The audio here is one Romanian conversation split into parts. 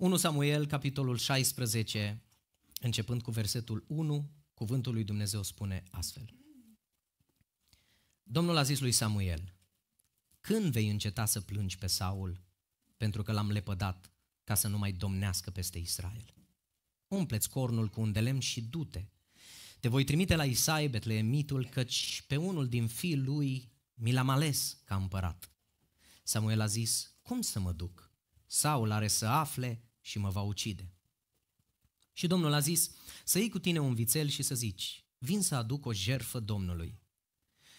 1 Samuel, capitolul 16, începând cu versetul 1, cuvântul lui Dumnezeu spune astfel. Domnul a zis lui Samuel, când vei înceta să plângi pe Saul pentru că l-am lepădat ca să nu mai domnească peste Israel? Umpleți cornul cu un delem și du-te. Te voi trimite la Isai, Betleemitul, căci pe unul din fii lui mi l-am ales ca împărat. Samuel a zis, cum să mă duc? Saul are să afle și mă va ucide. Și Domnul a zis, să iei cu tine un vițel și să zici, vin să aduc o jerfă Domnului.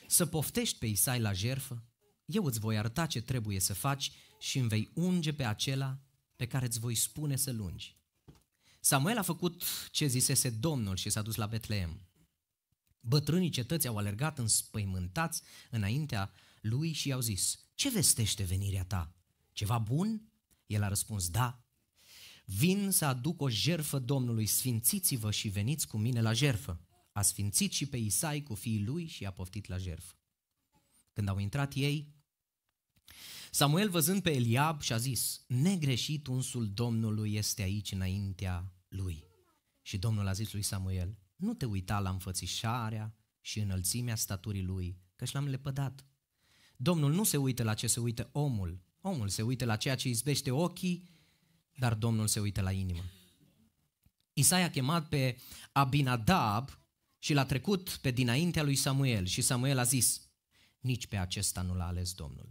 Să poftești pe Isai la jerfă, eu îți voi arăta ce trebuie să faci și îmi vei unge pe acela pe care îți voi spune să lungi. Samuel a făcut ce zisese Domnul și s-a dus la Betleem. Bătrânii cetății au alergat înspăimântați înaintea lui și i-au zis, ce vestește venirea ta? Ceva bun? El a răspuns, da, vin să aduc o jerfă Domnului, sfințiți-vă și veniți cu mine la jerfă. A sfințit și pe Isai cu fiii lui și a poftit la jerfă. Când au intrat ei, Samuel văzând pe Eliab și-a zis, negreșit unsul Domnului este aici înaintea lui. Și Domnul a zis lui Samuel, nu te uita la înfățișarea și înălțimea staturii lui, și l-am lepădat. Domnul nu se uită la ce se uită omul, omul se uită la ceea ce izbește ochii dar Domnul se uită la inimă. Isaia a chemat pe Abinadab și l-a trecut pe dinaintea lui Samuel și Samuel a zis, nici pe acesta nu l-a ales Domnul.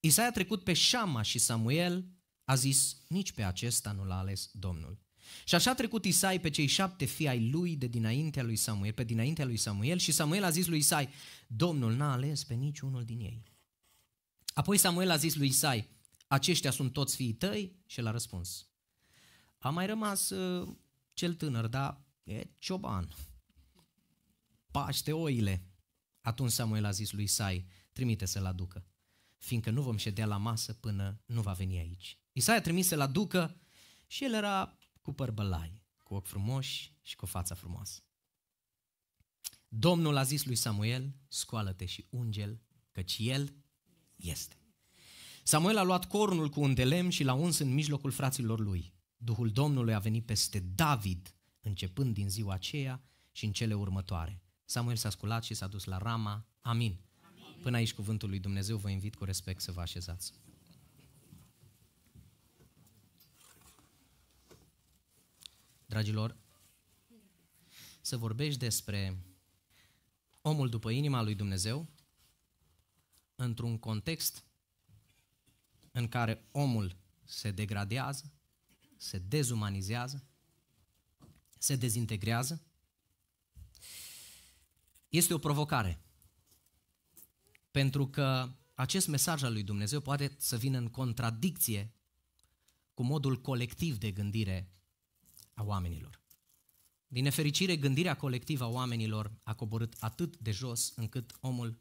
Isaia a trecut pe Shama și Samuel a zis, nici pe acesta nu l-a ales Domnul. Și așa a trecut Isai pe cei șapte fii ai lui de dinaintea lui Samuel, pe dinaintea lui Samuel și Samuel a zis lui Isai, Domnul n-a ales pe niciunul din ei. Apoi Samuel a zis lui Isai, aceștia sunt toți fiii tăi? Și el a răspuns, a mai rămas ă, cel tânăr, da, e cioban. Paște oile. Atunci Samuel a zis lui Isai, trimite să-l aducă, fiindcă nu vom ședea la masă până nu va veni aici. Isai a trimis să-l aducă și el era cu părbălai, cu ochi frumoși și cu fața frumoasă. Domnul a zis lui Samuel, scoală-te și ungel, căci el este. Samuel a luat cornul cu un delem și l-a uns în mijlocul fraților lui. Duhul Domnului a venit peste David, începând din ziua aceea și în cele următoare. Samuel s-a sculat și s-a dus la Rama. Amin. Amin. Până aici cuvântul lui Dumnezeu, vă invit cu respect să vă așezați. Dragilor, să vorbești despre omul după inima lui Dumnezeu într-un context în care omul se degradează, se dezumanizează, se dezintegrează. Este o provocare. Pentru că acest mesaj al lui Dumnezeu poate să vină în contradicție cu modul colectiv de gândire a oamenilor. Din nefericire, gândirea colectivă a oamenilor a coborât atât de jos încât omul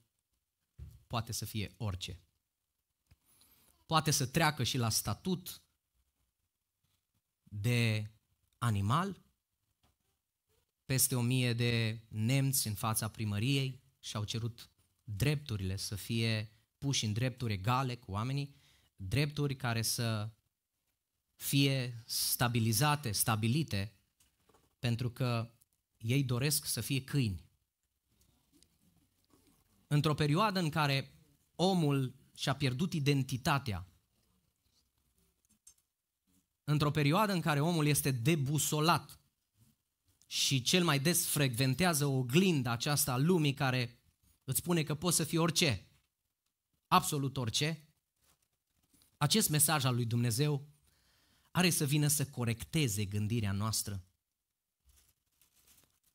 poate să fie orice. Poate să treacă și la statut, de animal, peste o mie de nemți în fața primăriei și au cerut drepturile să fie puși în drepturi egale cu oamenii, drepturi care să fie stabilizate, stabilite, pentru că ei doresc să fie câini. Într-o perioadă în care omul și-a pierdut identitatea, într-o perioadă în care omul este debusolat și cel mai des frecventează oglinda aceasta a lumii care îți spune că poți să fii orice, absolut orice, acest mesaj al lui Dumnezeu are să vină să corecteze gândirea noastră.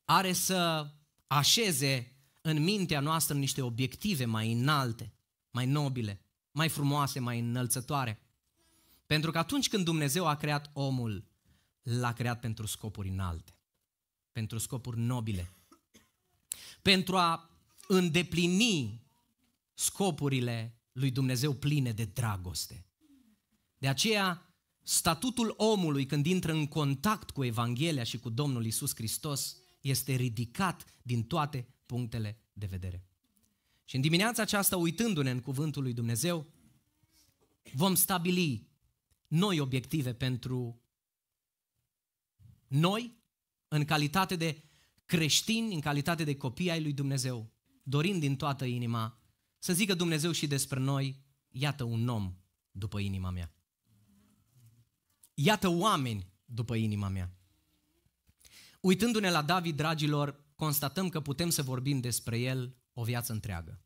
Are să așeze în mintea noastră niște obiective mai înalte, mai nobile, mai frumoase, mai înălțătoare. Pentru că atunci când Dumnezeu a creat omul, l-a creat pentru scopuri înalte, pentru scopuri nobile, pentru a îndeplini scopurile lui Dumnezeu pline de dragoste. De aceea, statutul omului când intră în contact cu Evanghelia și cu Domnul Isus Hristos este ridicat din toate punctele de vedere. Și în dimineața aceasta, uitându-ne în cuvântul lui Dumnezeu, vom stabili noi obiective pentru noi în calitate de creștini, în calitate de copii ai lui Dumnezeu, dorind din toată inima să zică Dumnezeu și despre noi, iată un om după inima mea. Iată oameni după inima mea. Uitându-ne la David, dragilor, constatăm că putem să vorbim despre el o viață întreagă.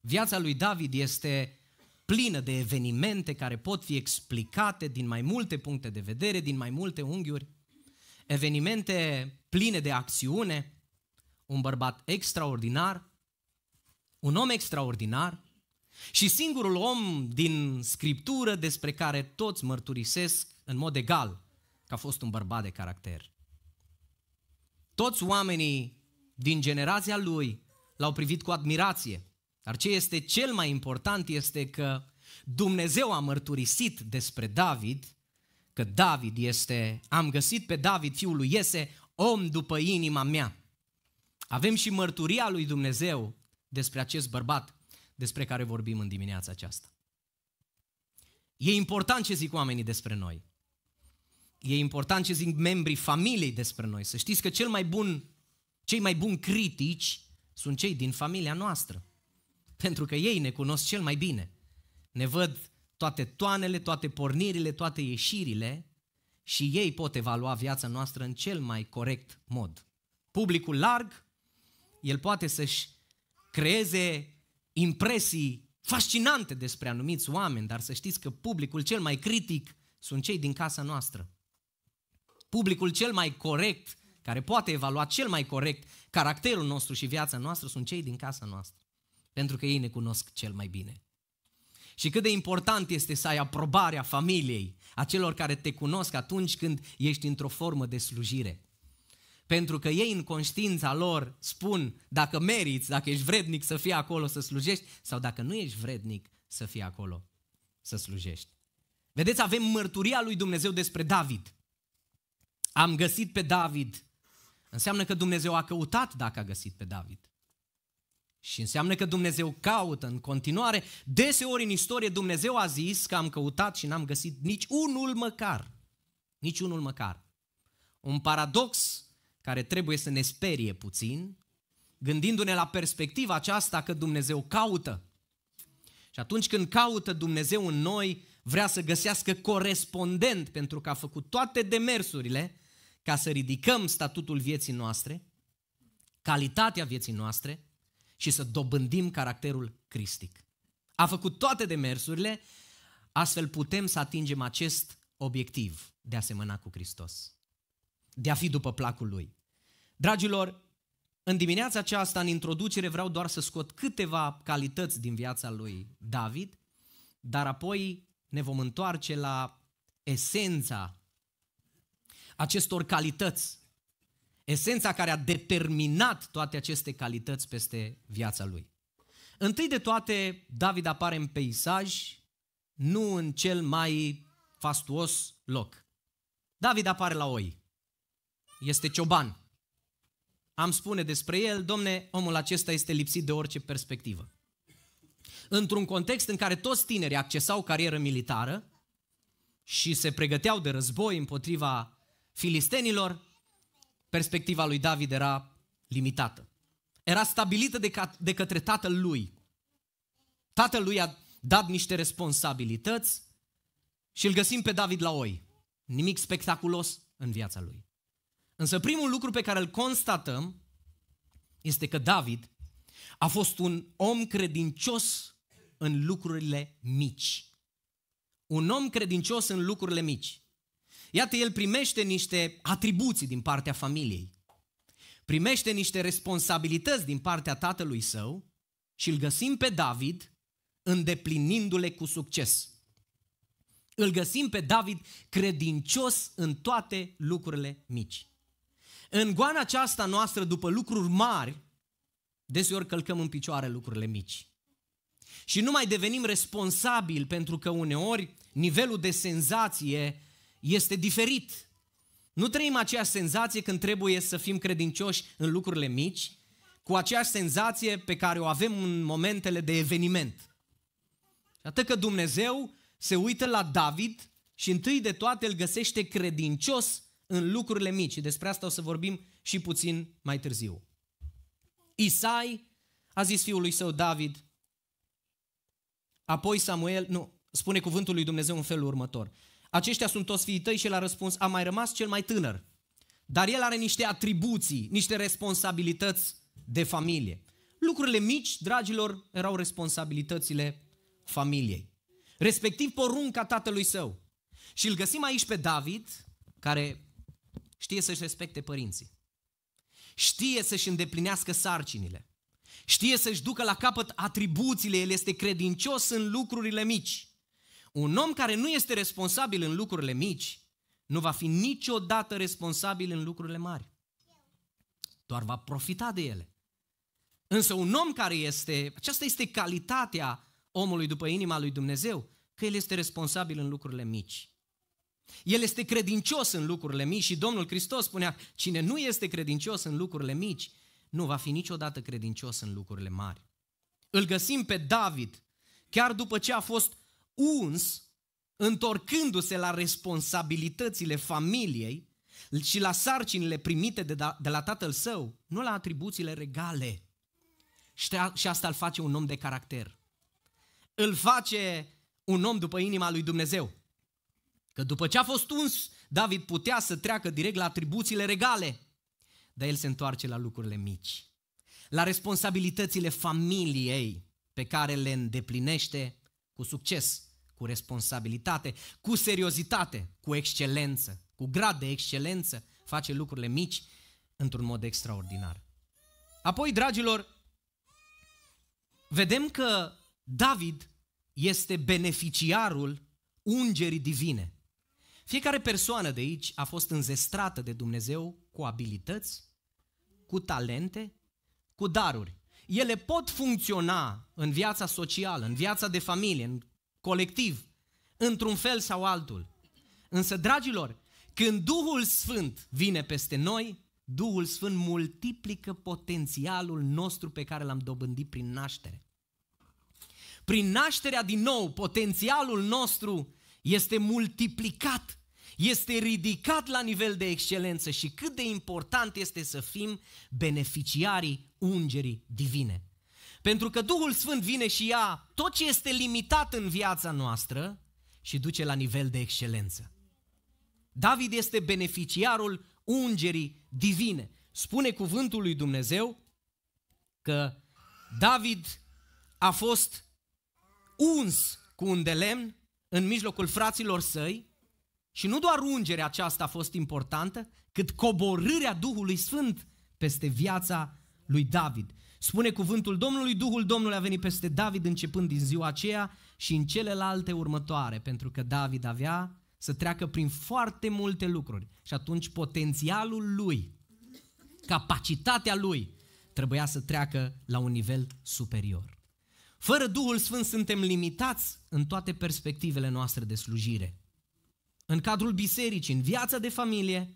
Viața lui David este plină de evenimente care pot fi explicate din mai multe puncte de vedere, din mai multe unghiuri, evenimente pline de acțiune, un bărbat extraordinar, un om extraordinar și singurul om din scriptură despre care toți mărturisesc în mod egal că a fost un bărbat de caracter. Toți oamenii din generația lui l-au privit cu admirație. Dar ce este cel mai important este că Dumnezeu a mărturisit despre David că David este, am găsit pe David fiul lui Iese, om după inima mea. Avem și mărturia lui Dumnezeu despre acest bărbat despre care vorbim în dimineața aceasta. E important ce zic oamenii despre noi. E important ce zic membrii familiei despre noi. Să știți că cel mai bun, cei mai buni critici sunt cei din familia noastră pentru că ei ne cunosc cel mai bine. Ne văd toate toanele, toate pornirile, toate ieșirile și ei pot evalua viața noastră în cel mai corect mod. Publicul larg, el poate să-și creeze impresii fascinante despre anumiți oameni, dar să știți că publicul cel mai critic sunt cei din casa noastră. Publicul cel mai corect, care poate evalua cel mai corect caracterul nostru și viața noastră, sunt cei din casa noastră pentru că ei ne cunosc cel mai bine. Și cât de important este să ai aprobarea familiei, a celor care te cunosc atunci când ești într-o formă de slujire. Pentru că ei în conștiința lor spun dacă meriți, dacă ești vrednic să fii acolo să slujești sau dacă nu ești vrednic să fii acolo să slujești. Vedeți, avem mărturia lui Dumnezeu despre David. Am găsit pe David. Înseamnă că Dumnezeu a căutat dacă a găsit pe David. Și înseamnă că Dumnezeu caută în continuare. Deseori în istorie Dumnezeu a zis că am căutat și n-am găsit nici unul măcar. Nici unul măcar. Un paradox care trebuie să ne sperie puțin, gândindu-ne la perspectiva aceasta că Dumnezeu caută. Și atunci când caută Dumnezeu în noi, vrea să găsească corespondent pentru că a făcut toate demersurile ca să ridicăm statutul vieții noastre, calitatea vieții noastre, și să dobândim caracterul cristic. A făcut toate demersurile, astfel putem să atingem acest obiectiv de a semăna cu Hristos, de a fi după placul Lui. Dragilor, în dimineața aceasta, în introducere, vreau doar să scot câteva calități din viața lui David, dar apoi ne vom întoarce la esența acestor calități Esența care a determinat toate aceste calități peste viața lui. Întâi de toate, David apare în peisaj, nu în cel mai fastuos loc. David apare la oi. Este cioban. Am spune despre el, domne, omul acesta este lipsit de orice perspectivă. Într-un context în care toți tinerii accesau carieră militară și se pregăteau de război împotriva filistenilor, perspectiva lui David era limitată. Era stabilită de, ca, de către tatăl lui. Tatăl lui a dat niște responsabilități și îl găsim pe David la oi. Nimic spectaculos în viața lui. Însă primul lucru pe care îl constatăm este că David a fost un om credincios în lucrurile mici. Un om credincios în lucrurile mici. Iată, el primește niște atribuții din partea familiei. Primește niște responsabilități din partea tatălui său și îl găsim pe David îndeplinindu-le cu succes. Îl găsim pe David credincios în toate lucrurile mici. În goana aceasta noastră după lucruri mari, deseori călcăm în picioare lucrurile mici. Și nu mai devenim responsabili pentru că uneori nivelul de senzație este diferit. Nu trăim aceeași senzație când trebuie să fim credincioși în lucrurile mici, cu aceeași senzație pe care o avem în momentele de eveniment. Atât că Dumnezeu se uită la David și întâi de toate îl găsește credincios în lucrurile mici. Despre asta o să vorbim și puțin mai târziu. Isai a zis fiului său David, apoi Samuel, nu, spune cuvântul lui Dumnezeu în felul următor aceștia sunt toți fiii tăi și el a răspuns, a mai rămas cel mai tânăr. Dar el are niște atribuții, niște responsabilități de familie. Lucrurile mici, dragilor, erau responsabilitățile familiei. Respectiv porunca tatălui său. Și îl găsim aici pe David, care știe să-și respecte părinții. Știe să-și îndeplinească sarcinile. Știe să-și ducă la capăt atribuțiile, el este credincios în lucrurile mici. Un om care nu este responsabil în lucrurile mici, nu va fi niciodată responsabil în lucrurile mari. Doar va profita de ele. Însă un om care este, aceasta este calitatea omului după inima lui Dumnezeu, că el este responsabil în lucrurile mici. El este credincios în lucrurile mici și Domnul Hristos spunea, cine nu este credincios în lucrurile mici, nu va fi niciodată credincios în lucrurile mari. Îl găsim pe David, chiar după ce a fost uns, întorcându-se la responsabilitățile familiei și la sarcinile primite de, da, de la tatăl său, nu la atribuțiile regale. Și asta îl face un om de caracter. Îl face un om după inima lui Dumnezeu. Că după ce a fost uns, David putea să treacă direct la atribuțiile regale, dar el se întoarce la lucrurile mici, la responsabilitățile familiei pe care le îndeplinește cu succes, cu responsabilitate, cu seriozitate, cu excelență, cu grad de excelență, face lucrurile mici într-un mod extraordinar. Apoi, dragilor, vedem că David este beneficiarul ungerii divine. Fiecare persoană de aici a fost înzestrată de Dumnezeu cu abilități, cu talente, cu daruri ele pot funcționa în viața socială, în viața de familie, în colectiv, într-un fel sau altul. Însă, dragilor, când Duhul Sfânt vine peste noi, Duhul Sfânt multiplică potențialul nostru pe care l-am dobândit prin naștere. Prin nașterea din nou, potențialul nostru este multiplicat este ridicat la nivel de excelență și cât de important este să fim beneficiarii ungerii divine. Pentru că Duhul Sfânt vine și ia tot ce este limitat în viața noastră și duce la nivel de excelență. David este beneficiarul ungerii divine. Spune cuvântul lui Dumnezeu că David a fost uns cu un delemn în mijlocul fraților săi și nu doar ungerea aceasta a fost importantă, cât coborârea Duhului Sfânt peste viața lui David. Spune cuvântul Domnului, Duhul Domnului a venit peste David începând din ziua aceea și în celelalte următoare, pentru că David avea să treacă prin foarte multe lucruri. Și atunci potențialul lui, capacitatea lui, trebuia să treacă la un nivel superior. Fără Duhul Sfânt suntem limitați în toate perspectivele noastre de slujire în cadrul bisericii, în viața de familie,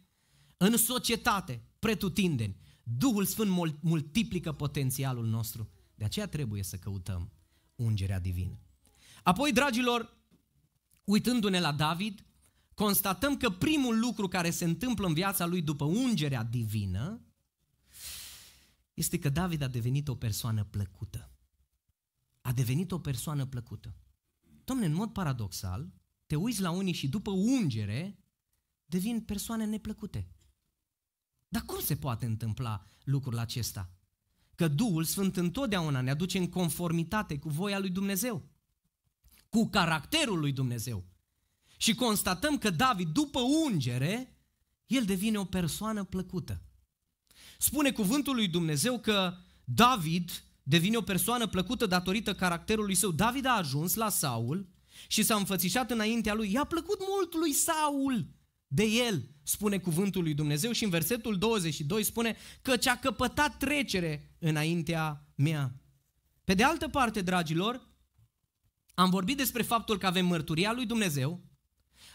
în societate, pretutindeni. Duhul Sfânt multiplică potențialul nostru. De aceea trebuie să căutăm ungerea divină. Apoi, dragilor, uitându-ne la David, constatăm că primul lucru care se întâmplă în viața lui după ungerea divină este că David a devenit o persoană plăcută. A devenit o persoană plăcută. Domne, în mod paradoxal, te uiți la unii și după ungere devin persoane neplăcute. Dar cum se poate întâmpla lucrul acesta? Că Duhul Sfânt întotdeauna ne aduce în conformitate cu voia lui Dumnezeu, cu caracterul lui Dumnezeu. Și constatăm că David, după ungere, el devine o persoană plăcută. Spune cuvântul lui Dumnezeu că David devine o persoană plăcută datorită caracterului său. David a ajuns la Saul și s-a înfățișat înaintea lui. I-a plăcut mult lui Saul de el, spune cuvântul lui Dumnezeu și în versetul 22 spune că ce-a căpătat trecere înaintea mea. Pe de altă parte, dragilor, am vorbit despre faptul că avem mărturia lui Dumnezeu,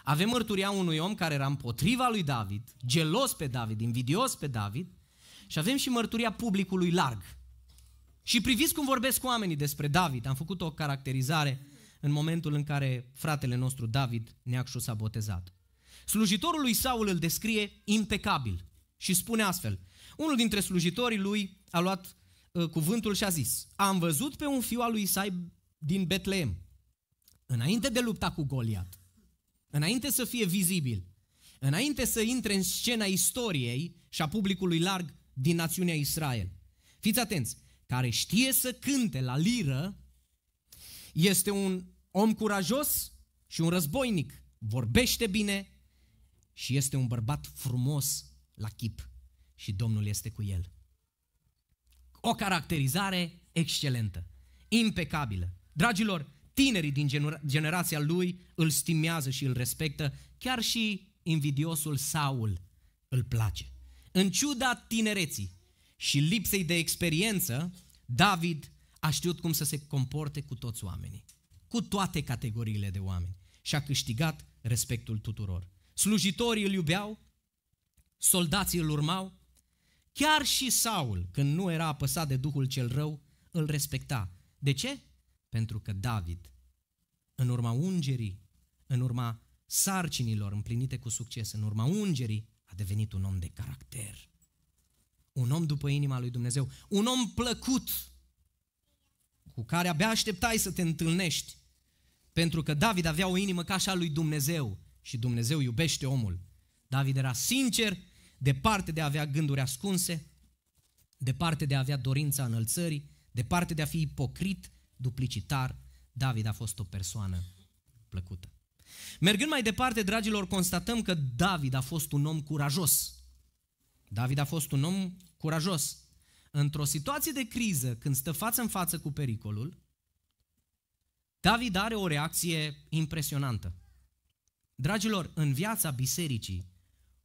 avem mărturia unui om care era împotriva lui David, gelos pe David, invidios pe David, și avem și mărturia publicului larg. Și priviți cum vorbesc cu oamenii despre David. Am făcut o caracterizare în momentul în care fratele nostru David Neacșu s-a botezat. Slujitorul lui Saul îl descrie impecabil și spune astfel, unul dintre slujitorii lui a luat uh, cuvântul și a zis, am văzut pe un fiu al lui Isai din Betleem, înainte de lupta cu Goliat, înainte să fie vizibil, înainte să intre în scena istoriei și a publicului larg din națiunea Israel. Fiți atenți, care știe să cânte la liră este un om curajos și un războinic. Vorbește bine și este un bărbat frumos la chip și Domnul este cu el. O caracterizare excelentă, impecabilă. Dragilor, tinerii din generația lui îl stimează și îl respectă, chiar și invidiosul Saul îl place. În ciuda tinereții și lipsei de experiență, David a știut cum să se comporte cu toți oamenii, cu toate categoriile de oameni și a câștigat respectul tuturor. Slujitorii îl iubeau, soldații îl urmau, chiar și Saul, când nu era apăsat de Duhul cel rău, îl respecta. De ce? Pentru că David, în urma ungerii, în urma sarcinilor împlinite cu succes, în urma ungerii, a devenit un om de caracter. Un om după inima lui Dumnezeu, un om plăcut cu care abia așteptai să te întâlnești. Pentru că David avea o inimă ca așa a lui Dumnezeu și Dumnezeu iubește omul. David era sincer, departe de a avea gânduri ascunse, departe de a avea dorința înălțării, departe de a fi ipocrit, duplicitar, David a fost o persoană plăcută. Mergând mai departe, dragilor, constatăm că David a fost un om curajos. David a fost un om curajos într-o situație de criză, când stă față în față cu pericolul, David are o reacție impresionantă. Dragilor, în viața bisericii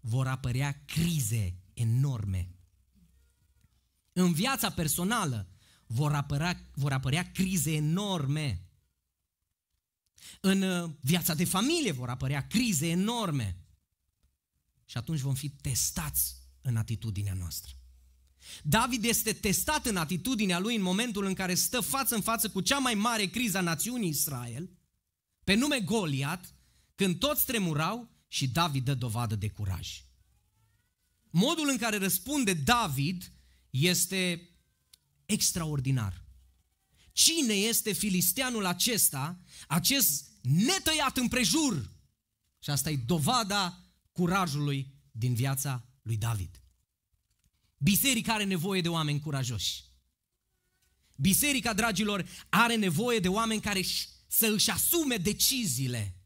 vor apărea crize enorme. În viața personală vor apărea, vor apărea crize enorme. În uh, viața de familie vor apărea crize enorme. Și atunci vom fi testați în atitudinea noastră. David este testat în atitudinea lui în momentul în care stă față în față cu cea mai mare criză națiunii Israel, pe nume Goliat, când toți tremurau și David dă dovadă de curaj. Modul în care răspunde David este extraordinar. Cine este filisteanul acesta, acest netăiat împrejur? Și asta e dovada curajului din viața lui David. Biserica are nevoie de oameni curajoși. Biserica, dragilor, are nevoie de oameni care să își asume deciziile,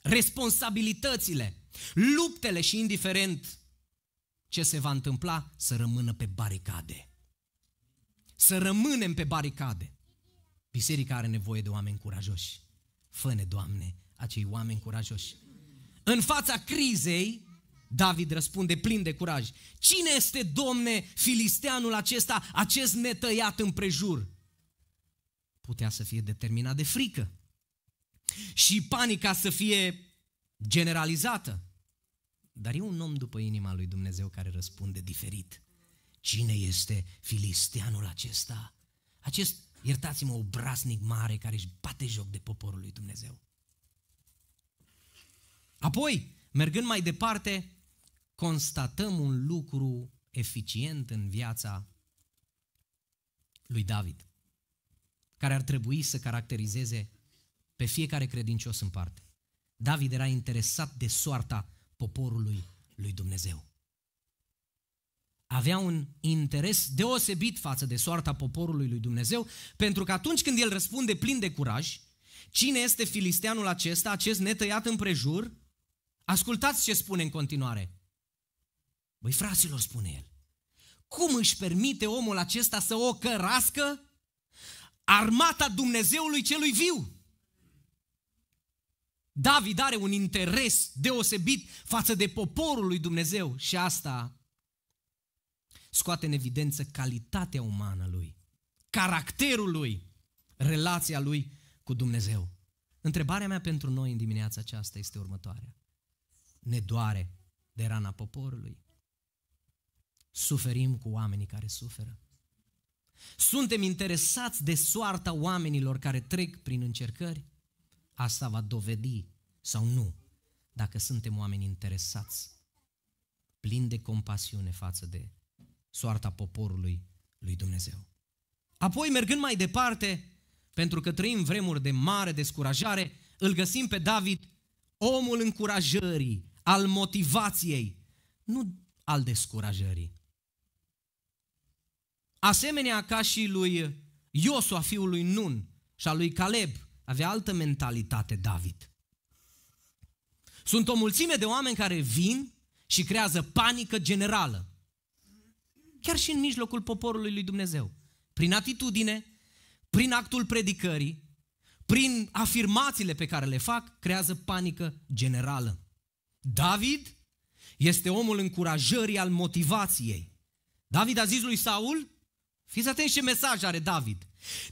responsabilitățile, luptele și indiferent ce se va întâmpla, să rămână pe baricade. Să rămânem pe baricade. Biserica are nevoie de oameni curajoși. Fă-ne, Doamne, acei oameni curajoși. În fața crizei, David răspunde plin de curaj. Cine este, domne, filisteanul acesta, acest netăiat împrejur? Putea să fie determinat de frică și panica să fie generalizată. Dar e un om după inima lui Dumnezeu care răspunde diferit. Cine este filisteanul acesta? Acest, iertați-mă, obraznic mare care își bate joc de poporul lui Dumnezeu. Apoi, mergând mai departe, constatăm un lucru eficient în viața lui David, care ar trebui să caracterizeze pe fiecare credincios în parte. David era interesat de soarta poporului lui Dumnezeu. Avea un interes deosebit față de soarta poporului lui Dumnezeu, pentru că atunci când el răspunde plin de curaj, cine este filisteanul acesta, acest netăiat împrejur? Ascultați ce spune în continuare. Băi, fraților, spune el, cum își permite omul acesta să o cărască armata Dumnezeului celui viu? David are un interes deosebit față de poporul lui Dumnezeu și asta scoate în evidență calitatea umană lui, caracterul lui, relația lui cu Dumnezeu. Întrebarea mea pentru noi în dimineața aceasta este următoarea. Ne doare de rana poporului? suferim cu oamenii care suferă. Suntem interesați de soarta oamenilor care trec prin încercări? Asta va dovedi sau nu dacă suntem oameni interesați, plini de compasiune față de soarta poporului lui Dumnezeu. Apoi, mergând mai departe, pentru că trăim vremuri de mare descurajare, îl găsim pe David, omul încurajării, al motivației, nu al descurajării. Asemenea ca și lui Iosua, fiul lui Nun și a lui Caleb, avea altă mentalitate David. Sunt o mulțime de oameni care vin și creează panică generală. Chiar și în mijlocul poporului lui Dumnezeu. Prin atitudine, prin actul predicării, prin afirmațiile pe care le fac, creează panică generală. David este omul încurajării al motivației. David a zis lui Saul, Fiți atenți ce mesaj are David.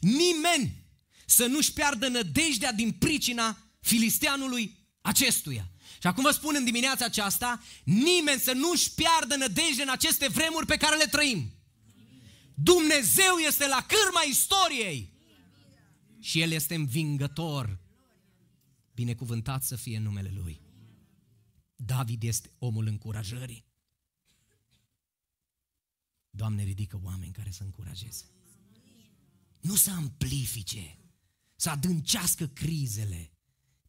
Nimeni să nu-și piardă nădejdea din pricina filisteanului acestuia. Și acum vă spun în dimineața aceasta, nimeni să nu-și piardă nădejde în aceste vremuri pe care le trăim. Dumnezeu este la cârma istoriei și El este învingător. Binecuvântat să fie numele Lui. David este omul încurajării. Doamne, ridică oameni care să încurajeze. Nu să amplifice, să adâncească crizele,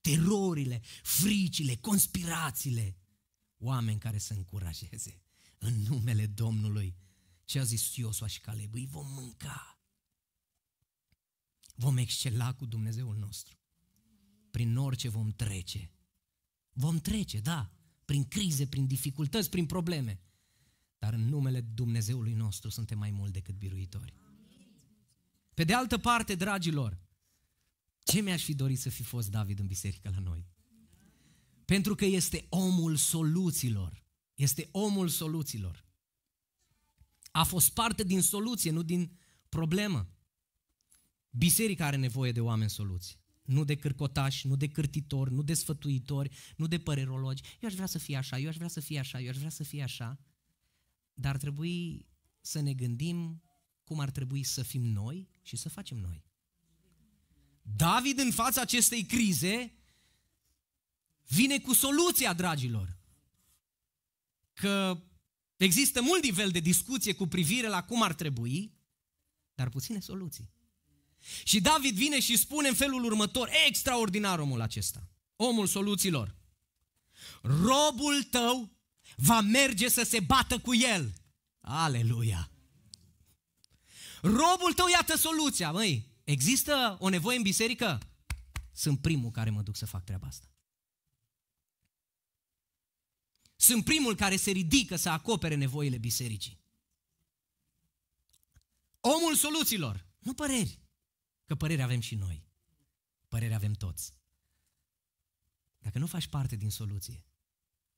terorile, fricile, conspirațiile. Oameni care să încurajeze în numele Domnului. Ce a zis Iosua și Caleb? Îi vom mânca. Vom excela cu Dumnezeul nostru. Prin orice vom trece. Vom trece, da, prin crize, prin dificultăți, prin probleme. Dar în numele Dumnezeului nostru suntem mai mult decât biruitori. Pe de altă parte, dragilor, ce mi-aș fi dorit să fi fost David în biserică la noi? Pentru că este omul soluțiilor. Este omul soluțiilor. A fost parte din soluție, nu din problemă. Biserica are nevoie de oameni soluți. Nu de cârcotași, nu de cârtitori, nu de sfătuitori, nu de părerologi. Eu aș vrea să fie așa, eu aș vrea să fie așa, eu aș vrea să fie așa. Dar ar trebui să ne gândim cum ar trebui să fim noi și să facem noi. David, în fața acestei crize, vine cu soluția, dragilor. Că există mult nivel de discuție cu privire la cum ar trebui, dar puține soluții. Și David vine și spune în felul următor, extraordinar omul acesta, omul soluțiilor. Robul tău va merge să se bată cu el. Aleluia! Robul tău, iată soluția, măi. Există o nevoie în biserică? Sunt primul care mă duc să fac treaba asta. Sunt primul care se ridică să acopere nevoile bisericii. Omul soluțiilor, nu păreri, că păreri avem și noi. Păreri avem toți. Dacă nu faci parte din soluție,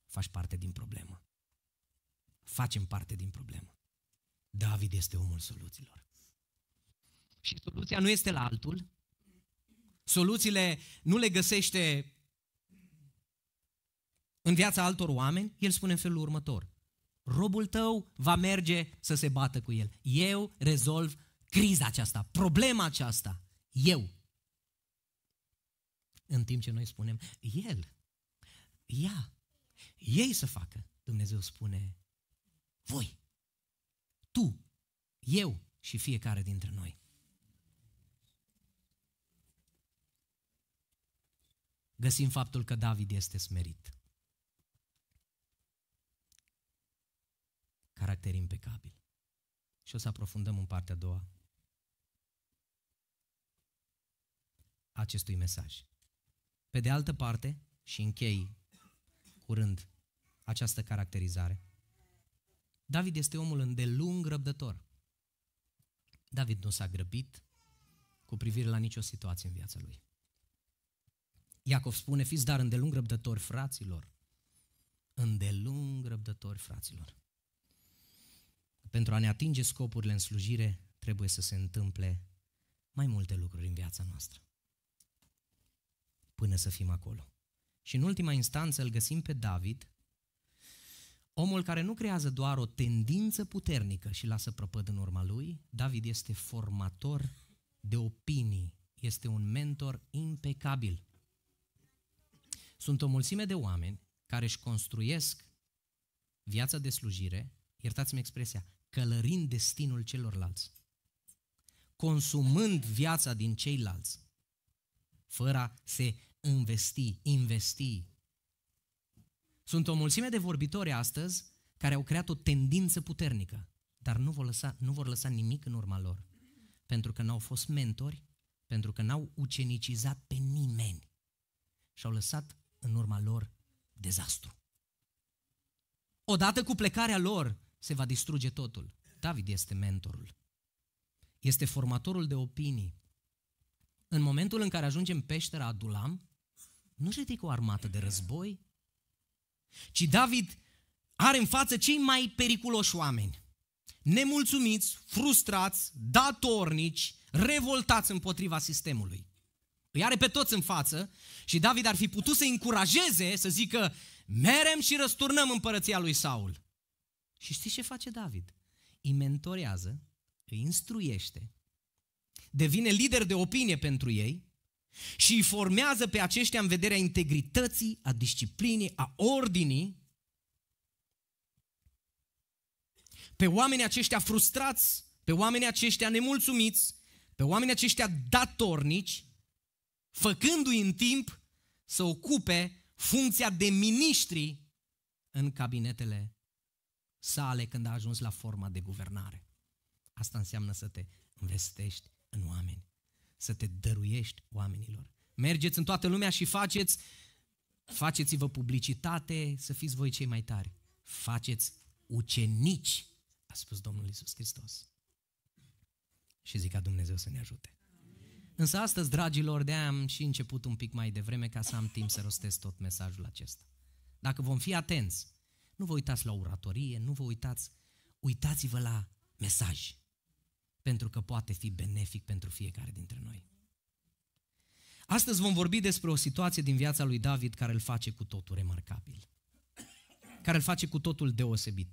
faci parte din problemă. Facem parte din problemă. David este omul soluțiilor. Și soluția nu este la altul. Soluțiile nu le găsește în viața altor oameni. El spune în felul următor. Robul tău va merge să se bată cu el. Eu rezolv criza aceasta, problema aceasta. Eu. În timp ce noi spunem, el, ea, ei să facă, Dumnezeu spune, voi, tu, eu și fiecare dintre noi. Găsim faptul că David este smerit. Caracter impecabil. Și o să aprofundăm în partea a doua acestui mesaj. Pe de altă parte, și închei curând această caracterizare. David este omul îndelung răbdător. David nu s-a grăbit cu privire la nicio situație în viața lui. Iacov spune, fiți dar îndelung răbdători fraților. Îndelung răbdători fraților. Pentru a ne atinge scopurile în slujire, trebuie să se întâmple mai multe lucruri în viața noastră. Până să fim acolo. Și în ultima instanță îl găsim pe David, omul care nu creează doar o tendință puternică și lasă prăpăd în urma lui, David este formator de opinii, este un mentor impecabil. Sunt o mulțime de oameni care își construiesc viața de slujire, iertați-mi expresia, călărind destinul celorlalți, consumând viața din ceilalți, fără a se investi, investi. Sunt o mulțime de vorbitori astăzi care au creat o tendință puternică, dar nu vor lăsa, nu vor lăsa nimic în urma lor, pentru că n-au fost mentori, pentru că n-au ucenicizat pe nimeni și au lăsat în urma lor dezastru. Odată cu plecarea lor se va distruge totul. David este mentorul. Este formatorul de opinii, în momentul în care ajunge în peștera Adulam, nu-și ridică o armată de război, ci David are în față cei mai periculoși oameni. Nemulțumiți, frustrați, datornici, revoltați împotriva sistemului. Îi are pe toți în față și David ar fi putut să încurajeze, să zică, merem și răsturnăm împărăția lui Saul. Și știți ce face David? Îi mentorează, îi instruiește, devine lider de opinie pentru ei și îi formează pe aceștia în vederea integrității, a disciplinii, a ordinii, pe oamenii aceștia frustrați, pe oamenii aceștia nemulțumiți, pe oamenii aceștia datornici, făcându-i în timp să ocupe funcția de miniștri în cabinetele sale când a ajuns la forma de guvernare. Asta înseamnă să te investești în oameni, să te dăruiești oamenilor. Mergeți în toată lumea și faceți, faceți-vă publicitate, să fiți voi cei mai tari. Faceți ucenici, a spus Domnul Isus Hristos. Și zic ca Dumnezeu să ne ajute. Însă astăzi, dragilor, de am și început un pic mai devreme ca să am timp să rostesc tot mesajul acesta. Dacă vom fi atenți, nu vă uitați la oratorie, nu vă uitați, uitați-vă la mesaj pentru că poate fi benefic pentru fiecare dintre noi. Astăzi vom vorbi despre o situație din viața lui David care îl face cu totul remarcabil, care îl face cu totul deosebit.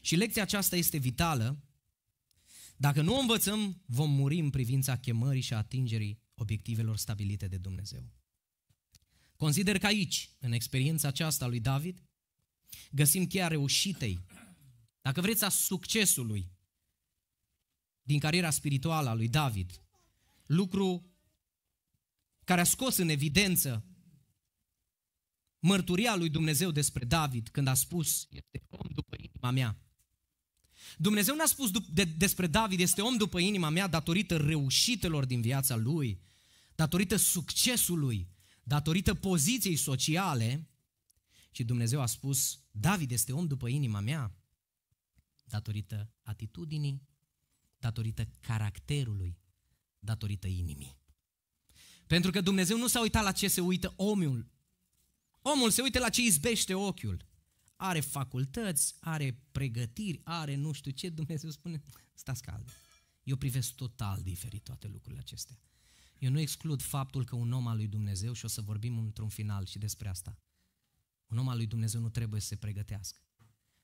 Și lecția aceasta este vitală. Dacă nu o învățăm, vom muri în privința chemării și a atingerii obiectivelor stabilite de Dumnezeu. Consider că aici, în experiența aceasta lui David, găsim cheia reușitei, dacă vreți, a succesului din cariera spirituală a lui David. Lucru care a scos în evidență mărturia lui Dumnezeu despre David când a spus, este om după inima mea. Dumnezeu n-a spus de, despre David, este om după inima mea datorită reușitelor din viața lui, datorită succesului, datorită poziției sociale, și Dumnezeu a spus, David este om după inima mea, datorită atitudinii datorită caracterului, datorită inimii. Pentru că Dumnezeu nu s-a uitat la ce se uită omul. Omul se uită la ce izbește ochiul. Are facultăți, are pregătiri, are nu știu ce. Dumnezeu spune, stați calde. Eu privesc total diferit toate lucrurile acestea. Eu nu exclud faptul că un om al lui Dumnezeu, și o să vorbim într-un final și despre asta, un om al lui Dumnezeu nu trebuie să se pregătească.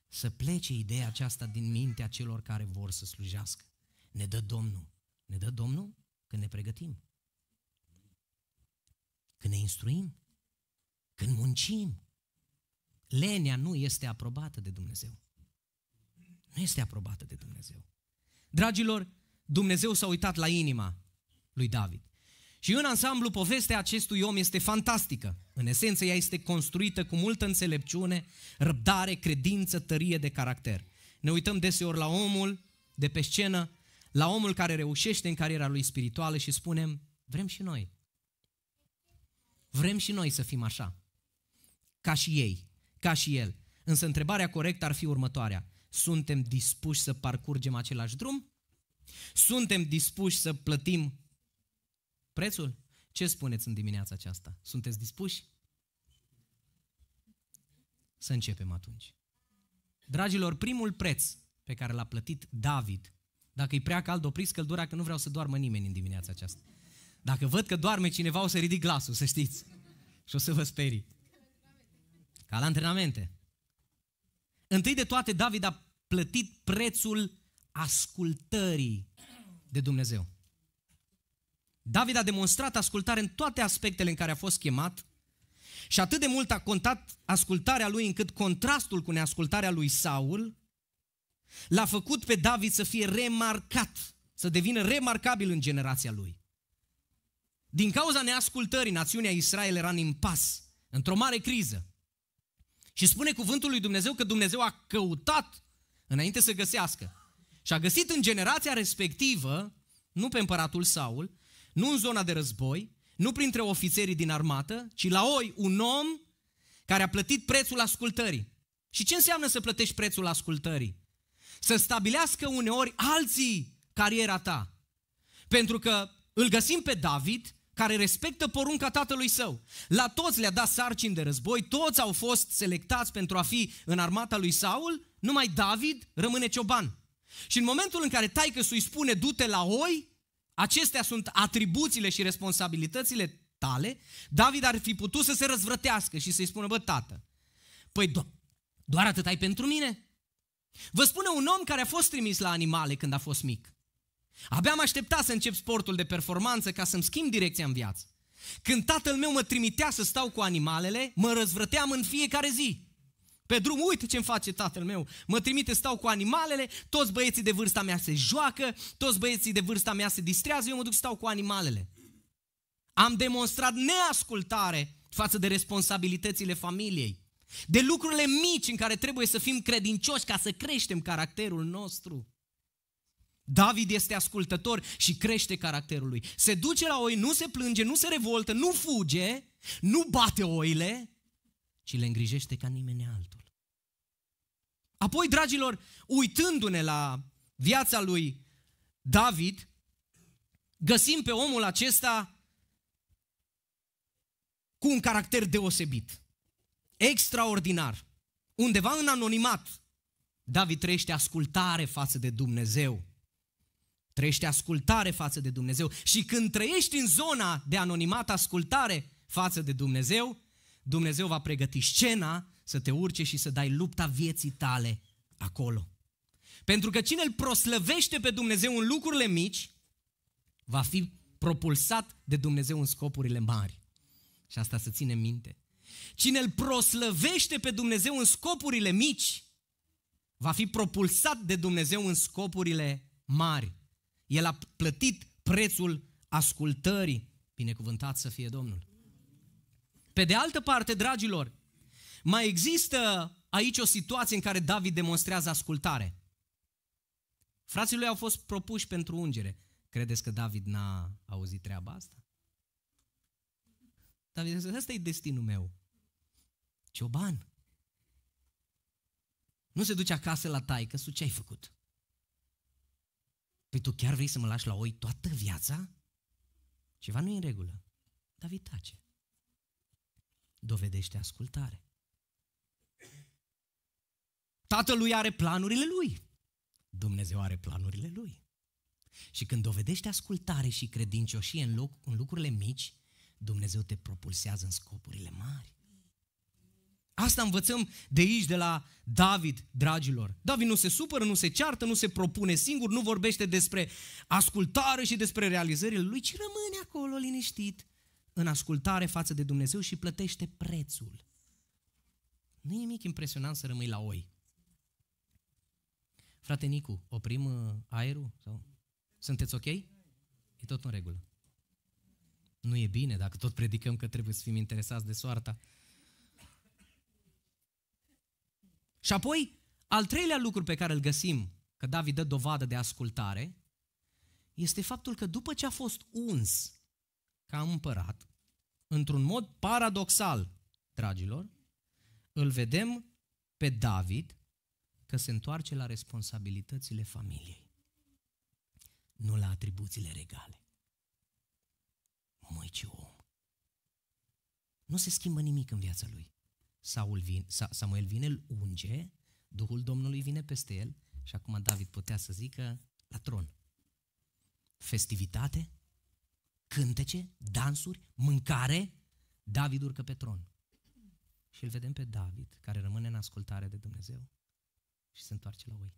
Să plece ideea aceasta din mintea celor care vor să slujească ne dă Domnul. Ne dă Domnul când ne pregătim, când ne instruim, când muncim. Lenea nu este aprobată de Dumnezeu. Nu este aprobată de Dumnezeu. Dragilor, Dumnezeu s-a uitat la inima lui David. Și în ansamblu, povestea acestui om este fantastică. În esență, ea este construită cu multă înțelepciune, răbdare, credință, tărie de caracter. Ne uităm deseori la omul de pe scenă la omul care reușește în cariera lui spirituală și spunem, vrem și noi. Vrem și noi să fim așa. Ca și ei, ca și el. Însă întrebarea corectă ar fi următoarea. Suntem dispuși să parcurgem același drum? Suntem dispuși să plătim prețul? Ce spuneți în dimineața aceasta? Sunteți dispuși? Să începem atunci. Dragilor, primul preț pe care l-a plătit David dacă e prea cald, opriți căldura că nu vreau să doarmă nimeni în dimineața aceasta. Dacă văd că doarme cineva, o să ridic glasul, să știți. Și o să vă sperii. Ca la antrenamente. Întâi de toate, David a plătit prețul ascultării de Dumnezeu. David a demonstrat ascultare în toate aspectele în care a fost chemat și atât de mult a contat ascultarea lui încât contrastul cu neascultarea lui Saul L-a făcut pe David să fie remarcat, să devină remarcabil în generația lui. Din cauza neascultării, națiunea Israel era în impas, într-o mare criză. Și spune cuvântul lui Dumnezeu că Dumnezeu a căutat înainte să găsească. Și a găsit în generația respectivă, nu pe împăratul Saul, nu în zona de război, nu printre ofițerii din armată, ci la oi, un om care a plătit prețul ascultării. Și ce înseamnă să plătești prețul ascultării? să stabilească uneori alții cariera ta. Pentru că îl găsim pe David, care respectă porunca tatălui său. La toți le-a dat sarcini de război, toți au fost selectați pentru a fi în armata lui Saul, numai David rămâne cioban. Și în momentul în care taică să spune du-te la oi, acestea sunt atribuțiile și responsabilitățile tale, David ar fi putut să se răzvrătească și să-i spună, bă, tată, păi do- doar atât ai pentru mine? Vă spune un om care a fost trimis la animale când a fost mic. Abia am așteptat să încep sportul de performanță ca să-mi schimb direcția în viață. Când tatăl meu mă trimitea să stau cu animalele, mă răzvrăteam în fiecare zi. Pe drum, uite ce-mi face tatăl meu. Mă trimite, stau cu animalele, toți băieții de vârsta mea se joacă, toți băieții de vârsta mea se distrează, eu mă duc stau cu animalele. Am demonstrat neascultare față de responsabilitățile familiei de lucrurile mici în care trebuie să fim credincioși ca să creștem caracterul nostru. David este ascultător și crește caracterul lui. Se duce la oi, nu se plânge, nu se revoltă, nu fuge, nu bate oile, ci le îngrijește ca nimeni altul. Apoi, dragilor, uitându-ne la viața lui David, găsim pe omul acesta cu un caracter deosebit extraordinar. Undeva în anonimat, David trăiește ascultare față de Dumnezeu. Trăiește ascultare față de Dumnezeu. Și când trăiești în zona de anonimat ascultare față de Dumnezeu, Dumnezeu va pregăti scena să te urce și să dai lupta vieții tale acolo. Pentru că cine îl proslăvește pe Dumnezeu în lucrurile mici, va fi propulsat de Dumnezeu în scopurile mari. Și asta să ținem minte. Cine îl proslăvește pe Dumnezeu în scopurile mici, va fi propulsat de Dumnezeu în scopurile mari. El a plătit prețul ascultării. Binecuvântat să fie Domnul. Pe de altă parte, dragilor, mai există aici o situație în care David demonstrează ascultare. Frații lui au fost propuși pentru ungere. Credeți că David n-a auzit treaba asta? David zis: asta e destinul meu. Cioban. Nu se duce acasă la taică, su ce ai făcut? Păi tu chiar vrei să mă lași la oi toată viața? Ceva nu e în regulă. David tace. Dovedește ascultare. Tatălui are planurile lui. Dumnezeu are planurile lui. Și când dovedește ascultare și credincioșie în, loc, în lucrurile mici, Dumnezeu te propulsează în scopurile mari. Asta învățăm de aici, de la David, dragilor. David nu se supără, nu se ceartă, nu se propune singur, nu vorbește despre ascultare și despre realizările lui, ci rămâne acolo liniștit, în ascultare față de Dumnezeu și plătește prețul. Nu e nimic impresionant să rămâi la oi. Frate Nicu, oprim uh, aerul? Sau? Sunteți ok? E tot în regulă. Nu e bine dacă tot predicăm că trebuie să fim interesați de soarta Și apoi, al treilea lucru pe care îl găsim, că David dă dovadă de ascultare, este faptul că după ce a fost uns ca împărat, într-un mod paradoxal, dragilor, îl vedem pe David că se întoarce la responsabilitățile familiei, nu la atribuțiile regale. Măi, ce om! Nu se schimbă nimic în viața lui. Saul vin, Samuel vine, îl unge, Duhul Domnului vine peste el și acum David putea să zică la tron. Festivitate, cântece, dansuri, mâncare, David urcă pe tron. Și îl vedem pe David, care rămâne în ascultare de Dumnezeu și se întoarce la oi.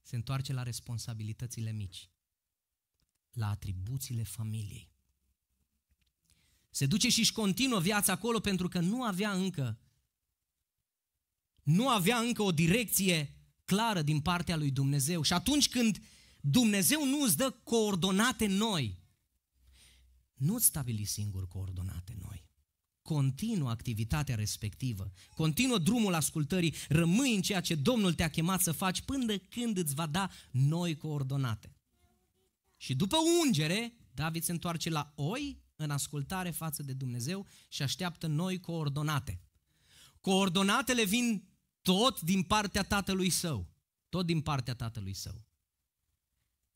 Se întoarce la responsabilitățile mici, la atribuțiile familiei. Se duce și își continuă viața acolo pentru că nu avea încă nu avea încă o direcție clară din partea lui Dumnezeu. Și atunci când Dumnezeu nu îți dă coordonate noi, nu îți stabili singur coordonate noi. Continuă activitatea respectivă, continuă drumul ascultării, rămâi în ceea ce Domnul te-a chemat să faci până când îți va da noi coordonate. Și după ungere, David se întoarce la oi în ascultare față de Dumnezeu și așteaptă noi coordonate. Coordonatele vin tot din partea Tatălui Său. Tot din partea Tatălui Său.